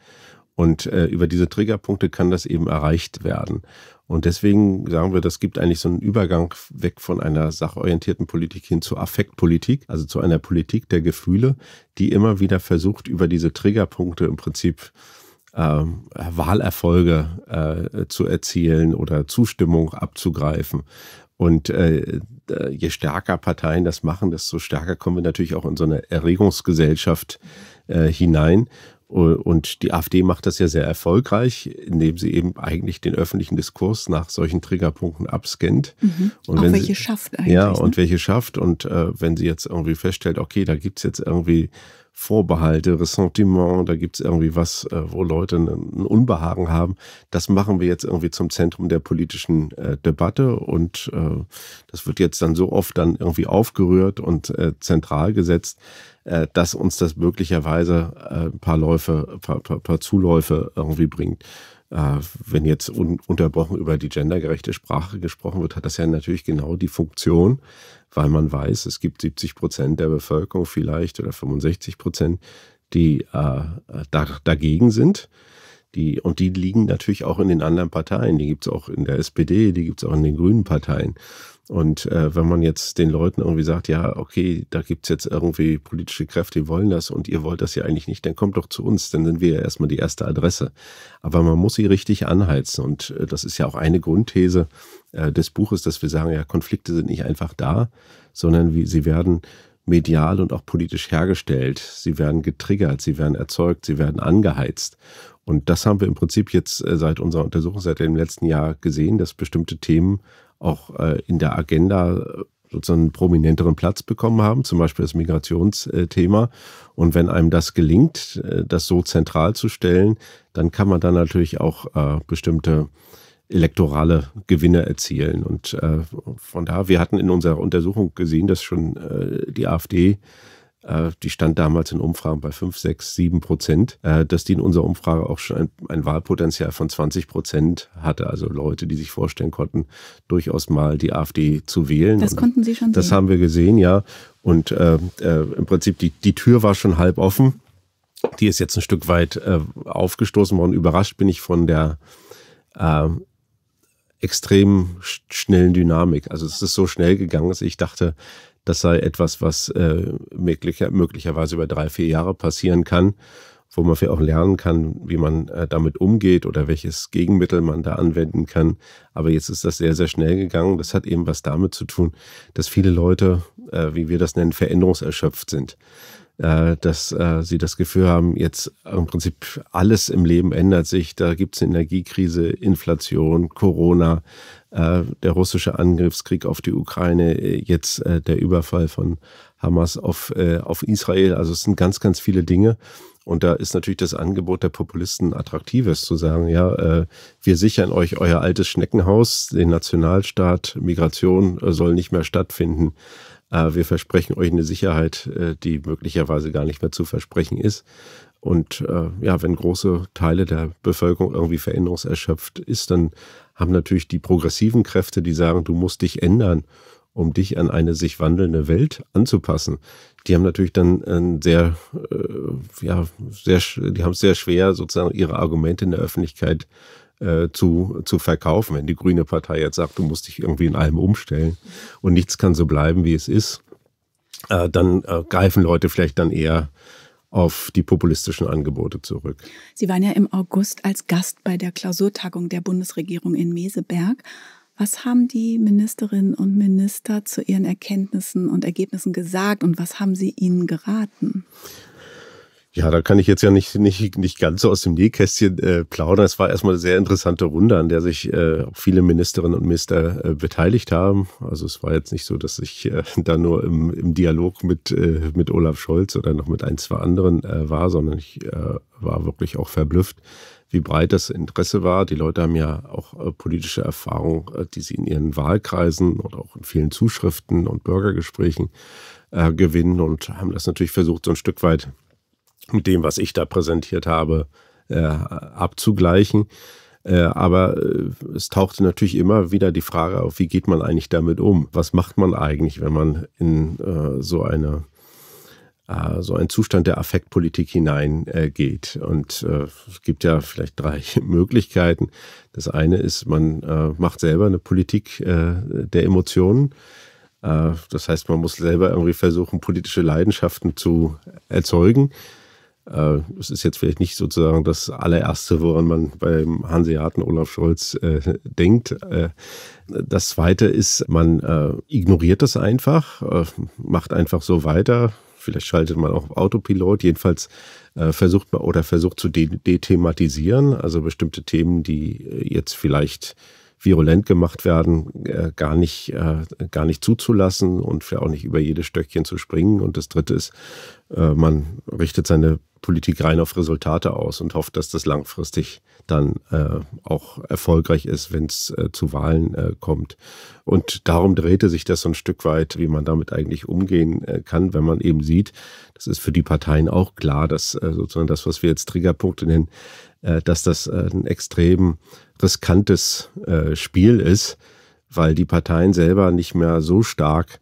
Und äh, über diese Triggerpunkte kann das eben erreicht werden. Und deswegen sagen wir, das gibt eigentlich so einen Übergang weg von einer sachorientierten Politik hin zur Affektpolitik, also zu einer Politik der Gefühle, die immer wieder versucht, über diese Triggerpunkte im Prinzip äh, Wahlerfolge äh, zu erzielen oder Zustimmung abzugreifen. Und äh, je stärker Parteien das machen, desto stärker kommen wir natürlich auch in so eine Erregungsgesellschaft äh, hinein. Und die AfD macht das ja sehr erfolgreich, indem sie eben eigentlich den öffentlichen Diskurs nach solchen Triggerpunkten abscannt. Mhm. Und auch welche sie, schafft eigentlich. Ja, ne? und welche schafft. Und äh, wenn sie jetzt irgendwie feststellt, okay, da gibt es jetzt irgendwie Vorbehalte, Ressentiment, da gibt es irgendwie was, äh, wo Leute ein, Unbehagen haben, das machen wir jetzt irgendwie zum Zentrum der politischen äh, Debatte. Und äh, das wird jetzt dann so oft dann irgendwie aufgerührt und äh, zentral gesetzt, äh, dass uns das möglicherweise äh, ein paar Läufe, paar, paar, paar Zuläufe irgendwie bringt. Äh, wenn jetzt unterbrochen über die gendergerechte Sprache gesprochen wird, hat das ja natürlich genau die Funktion, weil man weiß, es gibt 70 Prozent der Bevölkerung vielleicht oder 65 Prozent, die äh, da, dagegen sind. Die, und die liegen natürlich auch in den anderen Parteien. Die gibt es auch in der SPD, die gibt es auch in den grünen Parteien. Und äh, wenn man jetzt den Leuten irgendwie sagt, ja, okay, da gibt es jetzt irgendwie politische Kräfte, die wollen das und ihr wollt das ja eigentlich nicht, dann kommt doch zu uns, dann sind wir ja erstmal die erste Adresse. Aber man muss sie richtig anheizen und äh, das ist ja auch eine Grundthese äh, des Buches, dass wir sagen, ja, Konflikte sind nicht einfach da, sondern wie, sie werden medial und auch politisch hergestellt. Sie werden getriggert, sie werden erzeugt, sie werden angeheizt. Und das haben wir im Prinzip jetzt äh, seit unserer Untersuchung, seit dem letzten Jahr gesehen, dass bestimmte Themen auch äh, in der Agenda äh, sozusagen einen prominenteren Platz bekommen haben, zum Beispiel das Migrationsthema. Und wenn einem das gelingt, äh, das so zentral zu stellen, dann kann man dann natürlich auch äh, bestimmte elektorale Gewinne erzielen. Und von daher, wir hatten in unserer Untersuchung gesehen, dass schon die AfD äh, die stand damals in Umfragen bei 5, 6, 7 Prozent, äh, dass die in unserer Umfrage auch schon ein, Wahlpotenzial von 20 Prozent hatte. Also Leute, die sich vorstellen konnten, durchaus mal die AfD zu wählen. Das konnten Sie schon das sehen. Das haben wir gesehen, ja. Und äh, äh, im Prinzip, die, die Tür war schon halb offen. Die ist jetzt ein Stück weit äh, aufgestoßen worden. Überrascht bin ich von der äh, extrem schnellen Dynamik. Also es ist so schnell gegangen, dass ich dachte, das sei etwas, was äh, möglicher, möglicherweise über drei, vier Jahre passieren kann, wo man vielleicht auch lernen kann, wie man äh, damit umgeht oder welches Gegenmittel man da anwenden kann. Aber jetzt ist das sehr, sehr schnell gegangen. Das hat eben was damit zu tun, dass viele Leute, äh, wie wir das nennen, veränderungserschöpft sind äh, dass äh, sie das Gefühl haben, jetzt im Prinzip alles im Leben ändert sich. Da gibt es eine Energiekrise, Inflation, Corona, äh, der russische Angriffskrieg auf die Ukraine, äh, jetzt äh, der Überfall von Hamas auf, äh, auf Israel. Also es sind ganz, ganz viele Dinge. Und da ist natürlich das Angebot der Populisten attraktives, zu sagen, ja, äh, wir sichern euch euer altes Schneckenhaus, den Nationalstaat, Migration soll nicht mehr stattfinden. Äh, wir versprechen euch eine Sicherheit, äh, die möglicherweise gar nicht mehr zu versprechen ist. Und äh, ja, wenn große Teile der Bevölkerung irgendwie veränderungserschöpft ist, dann haben natürlich die progressiven Kräfte, die sagen, du musst dich ändern, um dich an eine sich wandelnde Welt anzupassen. Die haben natürlich dann ein sehr, äh, ja, sehr, die haben es sehr schwer, sozusagen ihre Argumente in der Öffentlichkeit äh, äh, zu, zu verkaufen. Wenn die Grüne Partei jetzt sagt, du musst dich irgendwie in allem umstellen und nichts kann so bleiben, wie es ist, äh, dann äh, greifen Leute vielleicht dann eher auf die populistischen Angebote zurück. Sie waren ja im August als Gast bei der Klausurtagung der Bundesregierung in Meseberg. Was haben die Ministerinnen und Minister zu ihren Erkenntnissen und Ergebnissen gesagt und was haben sie ihnen geraten? Ja, da kann ich jetzt ja nicht, nicht, nicht ganz so aus dem Nähkästchen äh, plaudern. Es war erstmal eine sehr interessante Runde, an der sich äh, viele Ministerinnen und Minister äh, beteiligt haben. Also es war jetzt nicht so, dass ich äh, <laughs> da nur im, im Dialog mit, äh, mit Olaf Scholz oder noch mit ein, zwei anderen äh, war, sondern ich äh, war wirklich auch verblüfft, wie breit das Interesse war. Die Leute haben ja auch äh, politische Erfahrung, äh, die sie in ihren Wahlkreisen oder auch in vielen Zuschriften und Bürgergesprächen äh, gewinnen und haben das natürlich versucht, so ein Stück weit mit dem, was ich da präsentiert habe, äh, abzugleichen. Äh, aber äh, es tauchte natürlich immer wieder die Frage auf, wie geht man eigentlich damit um? Was macht man eigentlich, wenn man in äh, so eine äh, so einen Zustand der Affektpolitik hineingeht. Äh, Und es gibt ja vielleicht drei <laughs> Möglichkeiten. Das eine ist, man macht selber eine Politik der Emotionen. Das heißt, man muss selber irgendwie versuchen, politische Leidenschaften zu erzeugen. Äh, es ist jetzt vielleicht nicht sozusagen das allererste, woran man beim Hanseaten Olaf Scholz äh, denkt. Äh, das zweite ist, man äh, ignoriert das einfach, äh, macht einfach so weiter. Vielleicht schaltet man auch auf Autopilot. Jedenfalls äh, versucht man oder versucht zu dethematisieren. Also bestimmte Themen, die jetzt vielleicht virulent gemacht werden, äh, gar, nicht, äh, gar nicht zuzulassen und auch nicht über jedes Stöckchen zu springen. Und das Dritte ist, äh, man richtet seine Politik rein auf Resultate aus und hofft, dass das langfristig dann äh, auch erfolgreich ist, wenn es äh, zu Wahlen äh, kommt. Und darum drehte sich das so ein Stück weit, wie man damit eigentlich umgehen äh, kann, wenn man eben sieht, das ist für die Parteien auch klar, dass äh, sozusagen das, was wir jetzt Triggerpunkte nennen, äh, dass das ein extrem riskantes Spiel ist, weil die Parteien selber nicht mehr so stark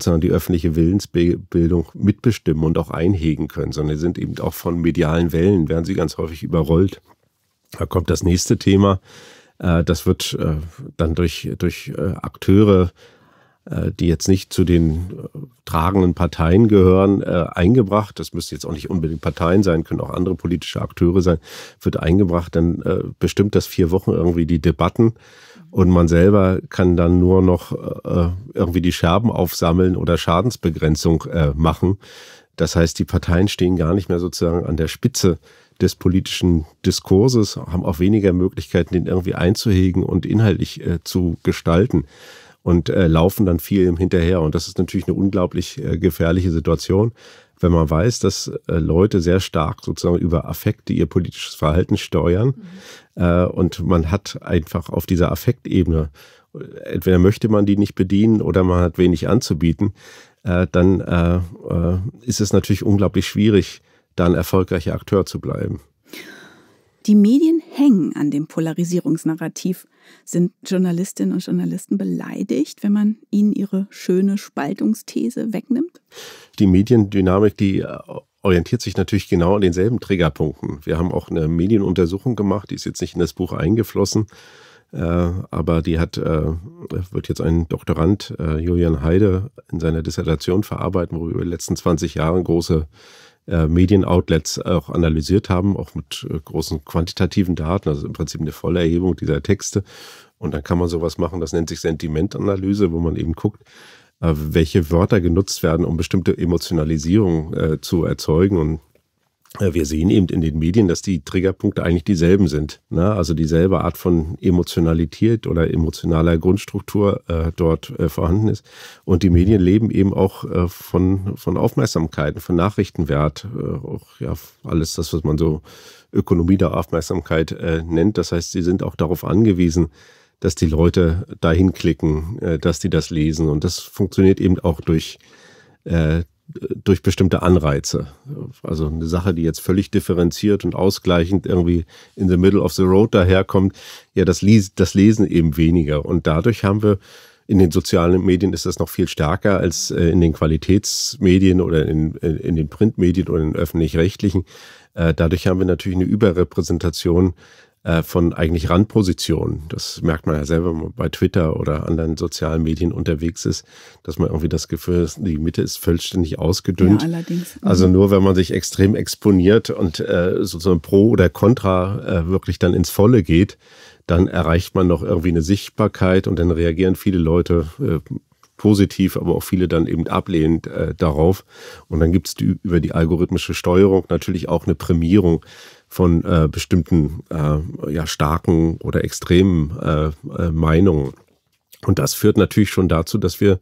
sozusagen die öffentliche Willensbildung mitbestimmen und auch einhegen können, sondern sind eben auch von medialen Wellen, werden sie ganz häufig überrollt. Da kommt das nächste Thema. Äh, das wird äh, dann durch, durch äh, Akteure, die jetzt nicht zu den tragenden Parteien gehören, eingebracht. Das müssen jetzt auch nicht unbedingt Parteien sein, können auch andere politische Akteure sein, wird eingebracht. Dann bestimmt das vier Wochen irgendwie die Debatten und man selber kann dann nur noch äh, irgendwie die Scherben aufsammeln oder Schadensbegrenzung äh, machen. Das heißt, die Parteien stehen gar nicht mehr sozusagen an der Spitze des politischen Diskurses, haben auch weniger Möglichkeiten, den irgendwie einzuhegen und inhaltlich äh, zu gestalten und äh, laufen dann viel Hinterher. Und das ist natürlich eine unglaublich äh, gefährliche Situation wenn man weiß, dass äh, Leute sehr stark sozusagen über Affekte ihr politisches Verhalten steuern mhm. Äh, und man hat einfach auf dieser Affektebene, entweder möchte man die nicht bedienen oder man hat wenig anzubieten, äh, dann ist es natürlich unglaublich schwierig, da ein erfolgreicher Akteur zu bleiben. Die Medien hängen an dem Polarisierungsnarrativ. Sind Journalistinnen und Journalisten beleidigt, wenn man ihnen ihre schöne Spaltungsthese wegnimmt? Die Mediendynamik, die äh, orientiert sich natürlich genau an denselben Triggerpunkten. Wir haben auch eine Medienuntersuchung gemacht, die ist jetzt nicht in das Buch eingeflossen, äh, aber die hat, äh, wird jetzt ein Doktorand, äh, Julian Heide, in seiner Dissertation verarbeiten, wo wir über die letzten 20 Jahre große äh, Medienoutlets auch analysiert haben, auch mit äh, großen quantitativen Daten, also im Prinzip eine Vollerhebung dieser Texte. Und dann kann man sowas machen, das nennt sich Sentimentanalyse, wo man eben guckt, äh, welche Wörter genutzt werden, um bestimmte Emotionalisierung äh, zu erzeugen. Und äh, wir sehen eben in den Medien, dass die Triggerpunkte eigentlich dieselben sind. Ne? Also dieselbe Art von Emotionalität oder emotionaler Grundstruktur äh, dort äh, vorhanden ist. Und die Medien leben eben auch äh, von, von Aufmerksamkeiten, von Nachrichtenwert, äh, auch ja, alles das, was man so Ökonomie der Aufmerksamkeit äh, nennt. Das heißt, sie sind auch darauf angewiesen, dass die Leute dahin klicken, dass die das lesen. Und das funktioniert eben auch durch durch bestimmte Anreize. Also eine Sache, die jetzt völlig differenziert und ausgleichend irgendwie in the middle of the road daherkommt, ja, das, liest, das Lesen eben weniger. Und dadurch haben wir in den sozialen Medien ist das noch viel stärker als äh, in den Qualitätsmedien oder in, in den Printmedien oder in öffentlich-rechtlichen. Äh, dadurch haben wir natürlich eine Überrepräsentation äh, von eigentlich Randpositionen. Das merkt man ja selber, wenn man bei Twitter oder anderen sozialen Medien unterwegs ist, dass man irgendwie das Gefühl hat, die Mitte ist vollständig ausgedünnt. Ja, allerdings. Also mhm. nur, wenn man sich extrem exponiert und äh, sozusagen pro oder contra äh, wirklich dann ins Volle geht, dann erreicht man noch irgendwie eine Sichtbarkeit und dann reagieren viele Leute äh, positiv, aber auch viele dann eben ablehnend äh, darauf. Und dann gibt es über die algorithmische Steuerung natürlich auch eine Prämierung von äh, bestimmten äh, ja, starken oder extremen äh, äh, Meinungen. Und das führt natürlich schon dazu, dass wir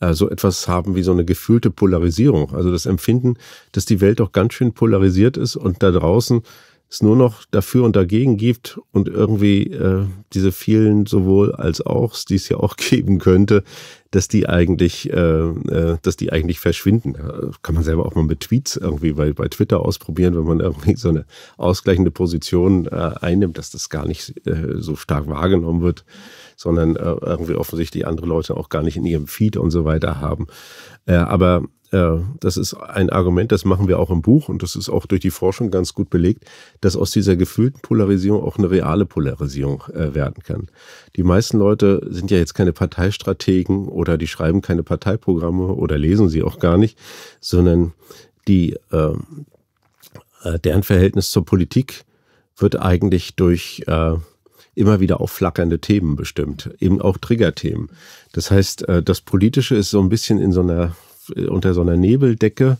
äh, so etwas haben wie so eine gefühlte Polarisierung. Also das Empfinden, dass die Welt doch ganz schön polarisiert ist und da draußen es nur noch dafür und dagegen gibt und irgendwie äh, diese vielen sowohl als auch, die es ja auch <laughs> geben könnte, dass die eigentlich, äh, äh, dass die eigentlich verschwinden. Kann man selber auch mal mit Tweets irgendwie bei, bei Twitter ausprobieren, wenn man irgendwie so eine ausgleichende Position äh, einnimmt, dass das gar nicht äh, so stark wahrgenommen wird, sondern äh, irgendwie offensichtlich andere Leute auch gar nicht in ihrem Feed und so weiter haben. Äh, aber äh, das ist ein Argument, das machen wir auch im Buch und das ist auch durch die Forschung ganz gut belegt, dass aus dieser gefühlten Polarisierung auch eine reale Polarisierung äh, werden kann. Die meisten Leute sind ja jetzt keine Parteistrategen oder die schreiben keine Parteiprogramme oder lesen sie auch gar nicht, sondern die, ähm, äh, deren Verhältnis zur Politik wird eigentlich durch äh, immer wieder aufflackernde Themen bestimmt, eben auch Triggerthemen. Das heißt, äh, das Politische ist so ein bisschen in so einer unter so einer Nebeldecke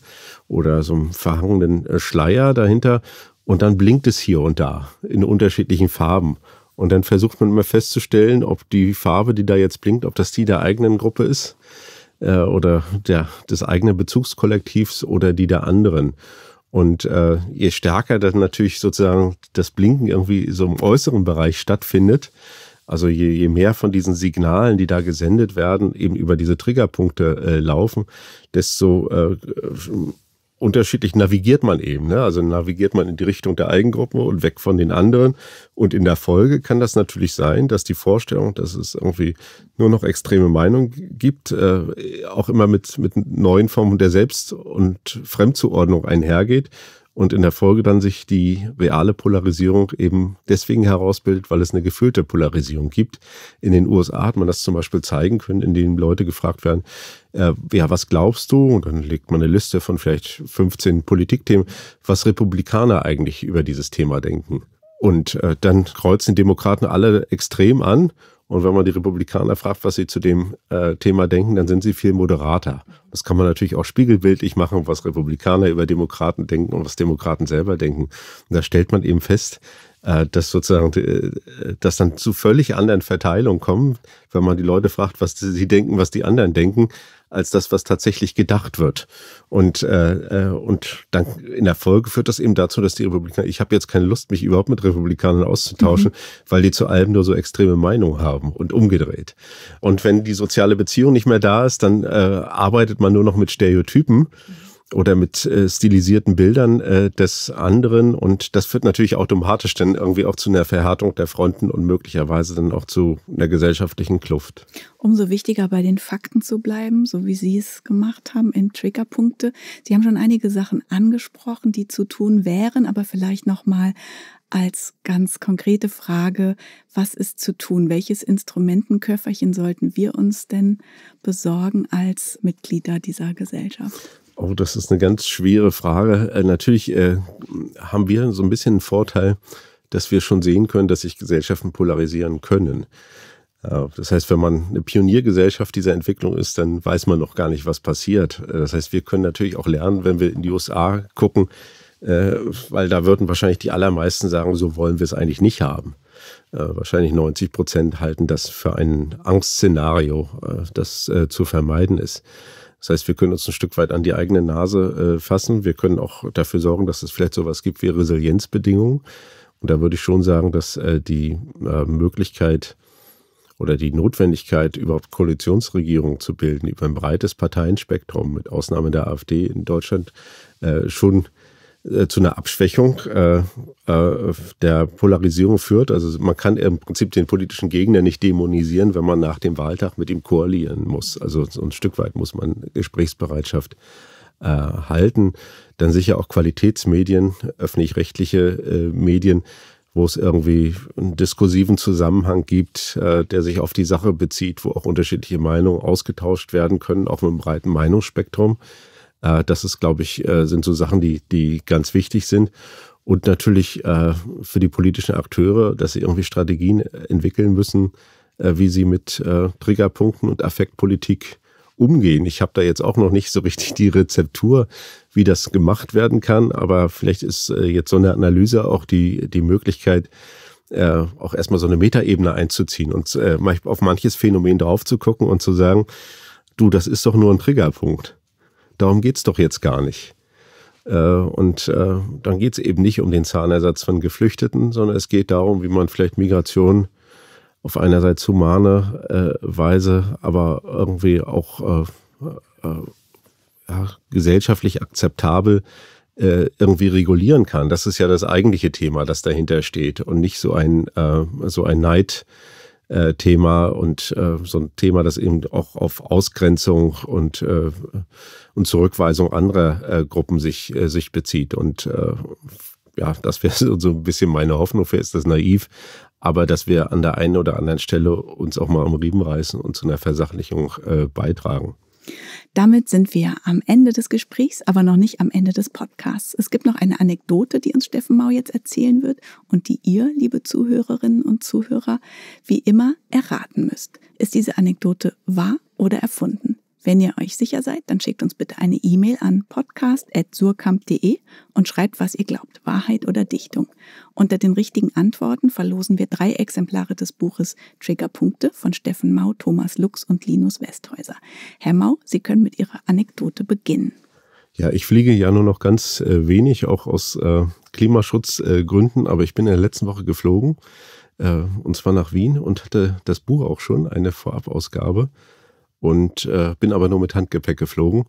oder so einem verhangenen äh, Schleier dahinter und dann blinkt es hier und da in unterschiedlichen Farben. Und dann versucht man immer festzustellen, ob die Farbe, die da jetzt blinkt, ob das die der eigenen Gruppe ist äh, oder der, des eigenen Bezugskollektivs oder die der anderen. Und äh, je stärker dann natürlich sozusagen das Blinken irgendwie so im äußeren Bereich stattfindet, also je, je mehr von diesen Signalen, die da gesendet werden, eben über diese Triggerpunkte äh, laufen, desto äh, unterschiedlich navigiert man eben. Ne? Also navigiert man in die Richtung der Eigengruppe und weg von den anderen. Und in der Folge kann das natürlich sein, dass die Vorstellung, dass es irgendwie nur noch extreme Meinungen gibt, äh, auch immer mit, mit neuen Formen der Selbst- und Fremdzuordnung einhergeht und in der Folge dann sich die reale Polarisierung eben deswegen herausbildet, weil es eine gefühlte Polarisierung gibt. In den USA hat man das zum Beispiel zeigen können, indem Leute gefragt werden, äh, ja, was glaubst du? Und dann legt man eine Liste von vielleicht 15 Politikthemen, was Republikaner eigentlich über dieses Thema denken. Und äh, dann kreuzen Demokraten alle extrem an und wenn man die Republikaner fragt, was sie zu dem äh, Thema denken, dann sind sie viel moderater. Das kann man natürlich auch spiegelbildlich machen, was Republikaner über Demokraten denken und was Demokraten selber denken. Und da stellt man eben fest, äh, dass sozusagen, äh, dass dann zu völlig anderen Verteilungen kommen, wenn man die Leute fragt, was sie denken, was die anderen denken, als das, was tatsächlich gedacht wird. Und, äh, äh, und dann in der Folge führt das eben dazu, dass die Republikaner, ich habe jetzt keine Lust, mich überhaupt mit Republikanern auszutauschen, mhm. weil die zu allem nur so extreme Meinungen haben und umgedreht. Und wenn die soziale Beziehung nicht mehr da ist, dann äh, arbeitet man nur noch mit Stereotypen. Mhm oder mit äh, stilisierten Bildern äh, des anderen. Und das führt natürlich automatisch dann irgendwie auch zu einer Verhärtung der Fronten und möglicherweise dann auch zu einer gesellschaftlichen Kluft. Umso wichtiger bei den Fakten zu bleiben, so wie Sie es gemacht haben in Triggerpunkte. Sie haben schon einige Sachen angesprochen, die zu tun wären, aber vielleicht nochmal als ganz konkrete Frage, was ist zu tun? Welches Instrumentenköfferchen sollten wir uns denn besorgen als Mitglieder dieser Gesellschaft? Oh, das ist eine ganz schwere Frage. Äh, natürlich äh, haben wir so ein bisschen einen Vorteil, dass wir schon sehen können, dass sich Gesellschaften polarisieren können. Äh, das heißt, wenn man eine Pioniergesellschaft dieser Entwicklung ist, dann weiß man noch gar nicht, was passiert. Äh, das heißt, wir können natürlich auch lernen, wenn wir in die USA gucken, äh, weil da würden wahrscheinlich die allermeisten sagen, so wollen wir es eigentlich nicht haben. Wahrscheinlich 90 Prozent halten das für ein Angstszenario, das zu vermeiden ist. Das heißt, wir können uns ein Stück weit an die eigene Nase äh, fassen. Wir können auch dafür sorgen, dass es vielleicht sowas gibt wie Resilienzbedingungen. Und da würde ich schon sagen, dass äh, die äh, Möglichkeit oder die Notwendigkeit, überhaupt Koalitionsregierungen zu bilden, über ein breites Parteienspektrum, mit Ausnahme der AfD in Deutschland, äh, schon äh, zu einer Abschwächung äh, äh, der Polarisierung führt. Also man kann im Prinzip den politischen Gegner nicht dämonisieren, wenn man nach dem Wahltag mit ihm koalieren muss. Also so ein Stück weit muss man Gesprächsbereitschaft äh, halten. Dann sicher auch Qualitätsmedien, öffentlich-rechtliche äh, Medien, wo es irgendwie einen diskursiven Zusammenhang gibt, äh, der sich auf die Sache bezieht, wo auch unterschiedliche Meinungen ausgetauscht werden können, auch mit einem breiten Meinungsspektrum. Äh, das ist, glaube ich, äh, sind so Sachen, die, die ganz wichtig sind. Und natürlich äh, für die politischen Akteure, dass sie irgendwie Strategien entwickeln müssen, wie sie mit Triggerpunkten und Affektpolitik umgehen. Ich habe da jetzt auch noch nicht so richtig die Rezeptur, wie das gemacht werden kann, aber vielleicht ist jetzt so eine Analyse auch die, die Möglichkeit, äh, auch erstmal so eine Metaebene einzuziehen und äh, auf manches Phänomen drauf zu gucken und zu sagen, du, das ist doch nur ein Triggerpunkt. Darum geht es doch jetzt gar nicht. Äh, und äh, dann geht es eben nicht um den Zahnersatz von Geflüchteten, sondern es geht darum, wie man vielleicht Migration auf einerseits humane äh, Weise, aber irgendwie auch ja, gesellschaftlich akzeptabel irgendwie regulieren kann. Das ist ja das eigentliche Thema, das dahinter steht und nicht so ein, so ein Neid äh, Thema und äh, so ein Thema, das eben auch auf Ausgrenzung und, äh, und Zurückweisung anderer äh, Gruppen sich, äh, sich bezieht. Und äh, ja, das wäre <laughs> so ein bisschen meine Hoffnung, für ist das naiv, aber dass wir an der einen oder anderen Stelle uns auch mal am Riemen reißen und zu einer Versachlichung äh, beitragen. Damit sind wir am Ende des Gesprächs, aber noch nicht am Ende des Podcasts. Es gibt noch eine Anekdote, die uns Steffen Mau jetzt erzählen wird und die ihr, liebe Zuhörerinnen und Zuhörer, wie immer erraten müsst. Ist diese Anekdote wahr oder erfunden? Wenn ihr euch sicher seid, dann schickt uns bitte eine E-Mail an podcast.surkamp.de und schreibt, was ihr glaubt, Wahrheit oder Dichtung. Unter den richtigen Antworten verlosen wir drei Exemplare des Buches Triggerpunkte von Steffen Mau, Thomas Lux und Linus Westhäuser. Herr Mau, Sie können mit Ihrer Anekdote beginnen. Ja, ich fliege ja nur noch ganz äh, wenig, auch aus äh, Klimaschutzgründen, äh, aber ich bin in der letzten Woche geflogen, äh, und zwar nach Wien und hatte das Buch auch schon, eine Vorabausgabe und äh, bin aber nur mit Handgepäck geflogen.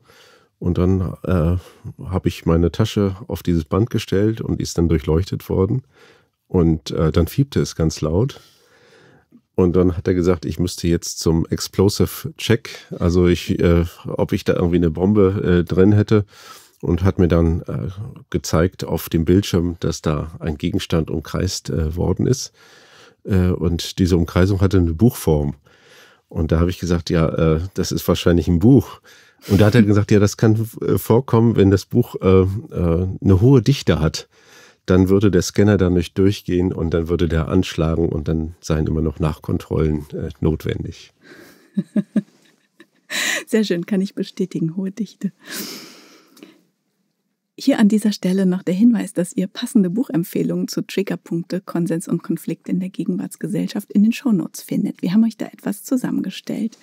Und dann äh, habe ich meine Tasche auf dieses Band gestellt und ist dann durchleuchtet worden. Und äh, dann fiebte es ganz laut. Und dann hat er gesagt, ich müsste jetzt zum Explosive Check, also ich, äh, ob ich da irgendwie eine Bombe äh, drin hätte. Und hat mir dann äh, gezeigt auf dem Bildschirm, dass da ein Gegenstand umkreist äh, worden ist. Äh, und diese Umkreisung hatte eine Buchform. Und da habe ich gesagt, ja, äh, das ist wahrscheinlich ein Buch. Und da hat er gesagt, ja, das kann äh, vorkommen, wenn das Buch äh, äh, eine hohe Dichte hat. Dann würde der Scanner da nicht durchgehen und dann würde der anschlagen und dann seien immer noch Nachkontrollen äh, notwendig. <laughs> Sehr schön, kann ich bestätigen, hohe Dichte. Hier an dieser Stelle noch der Hinweis, dass ihr passende Buchempfehlungen zu Triggerpunkte, Konsens und Konflikt in der Gegenwartsgesellschaft in den Shownotes findet. Wir haben euch da etwas zusammengestellt.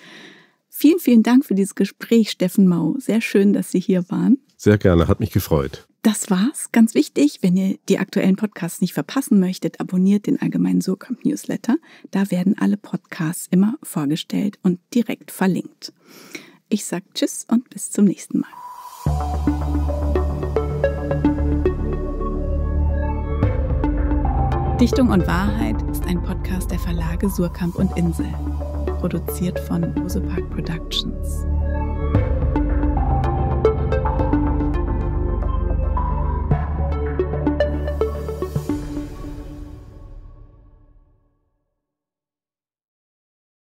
Vielen, vielen Dank für dieses Gespräch, Steffen Mau. Sehr schön, dass Sie hier waren. Sehr gerne, hat mich gefreut. Das war's. Ganz wichtig, wenn ihr die aktuellen Podcasts nicht verpassen möchtet, abonniert den Allgemeinen Surkamp Newsletter. Da werden alle Podcasts immer vorgestellt und direkt verlinkt. Ich sage Tschüss und bis zum nächsten Mal. Dichtung und Wahrheit ist ein Podcast der Verlage Surkamp und Insel, produziert von Osepark Productions.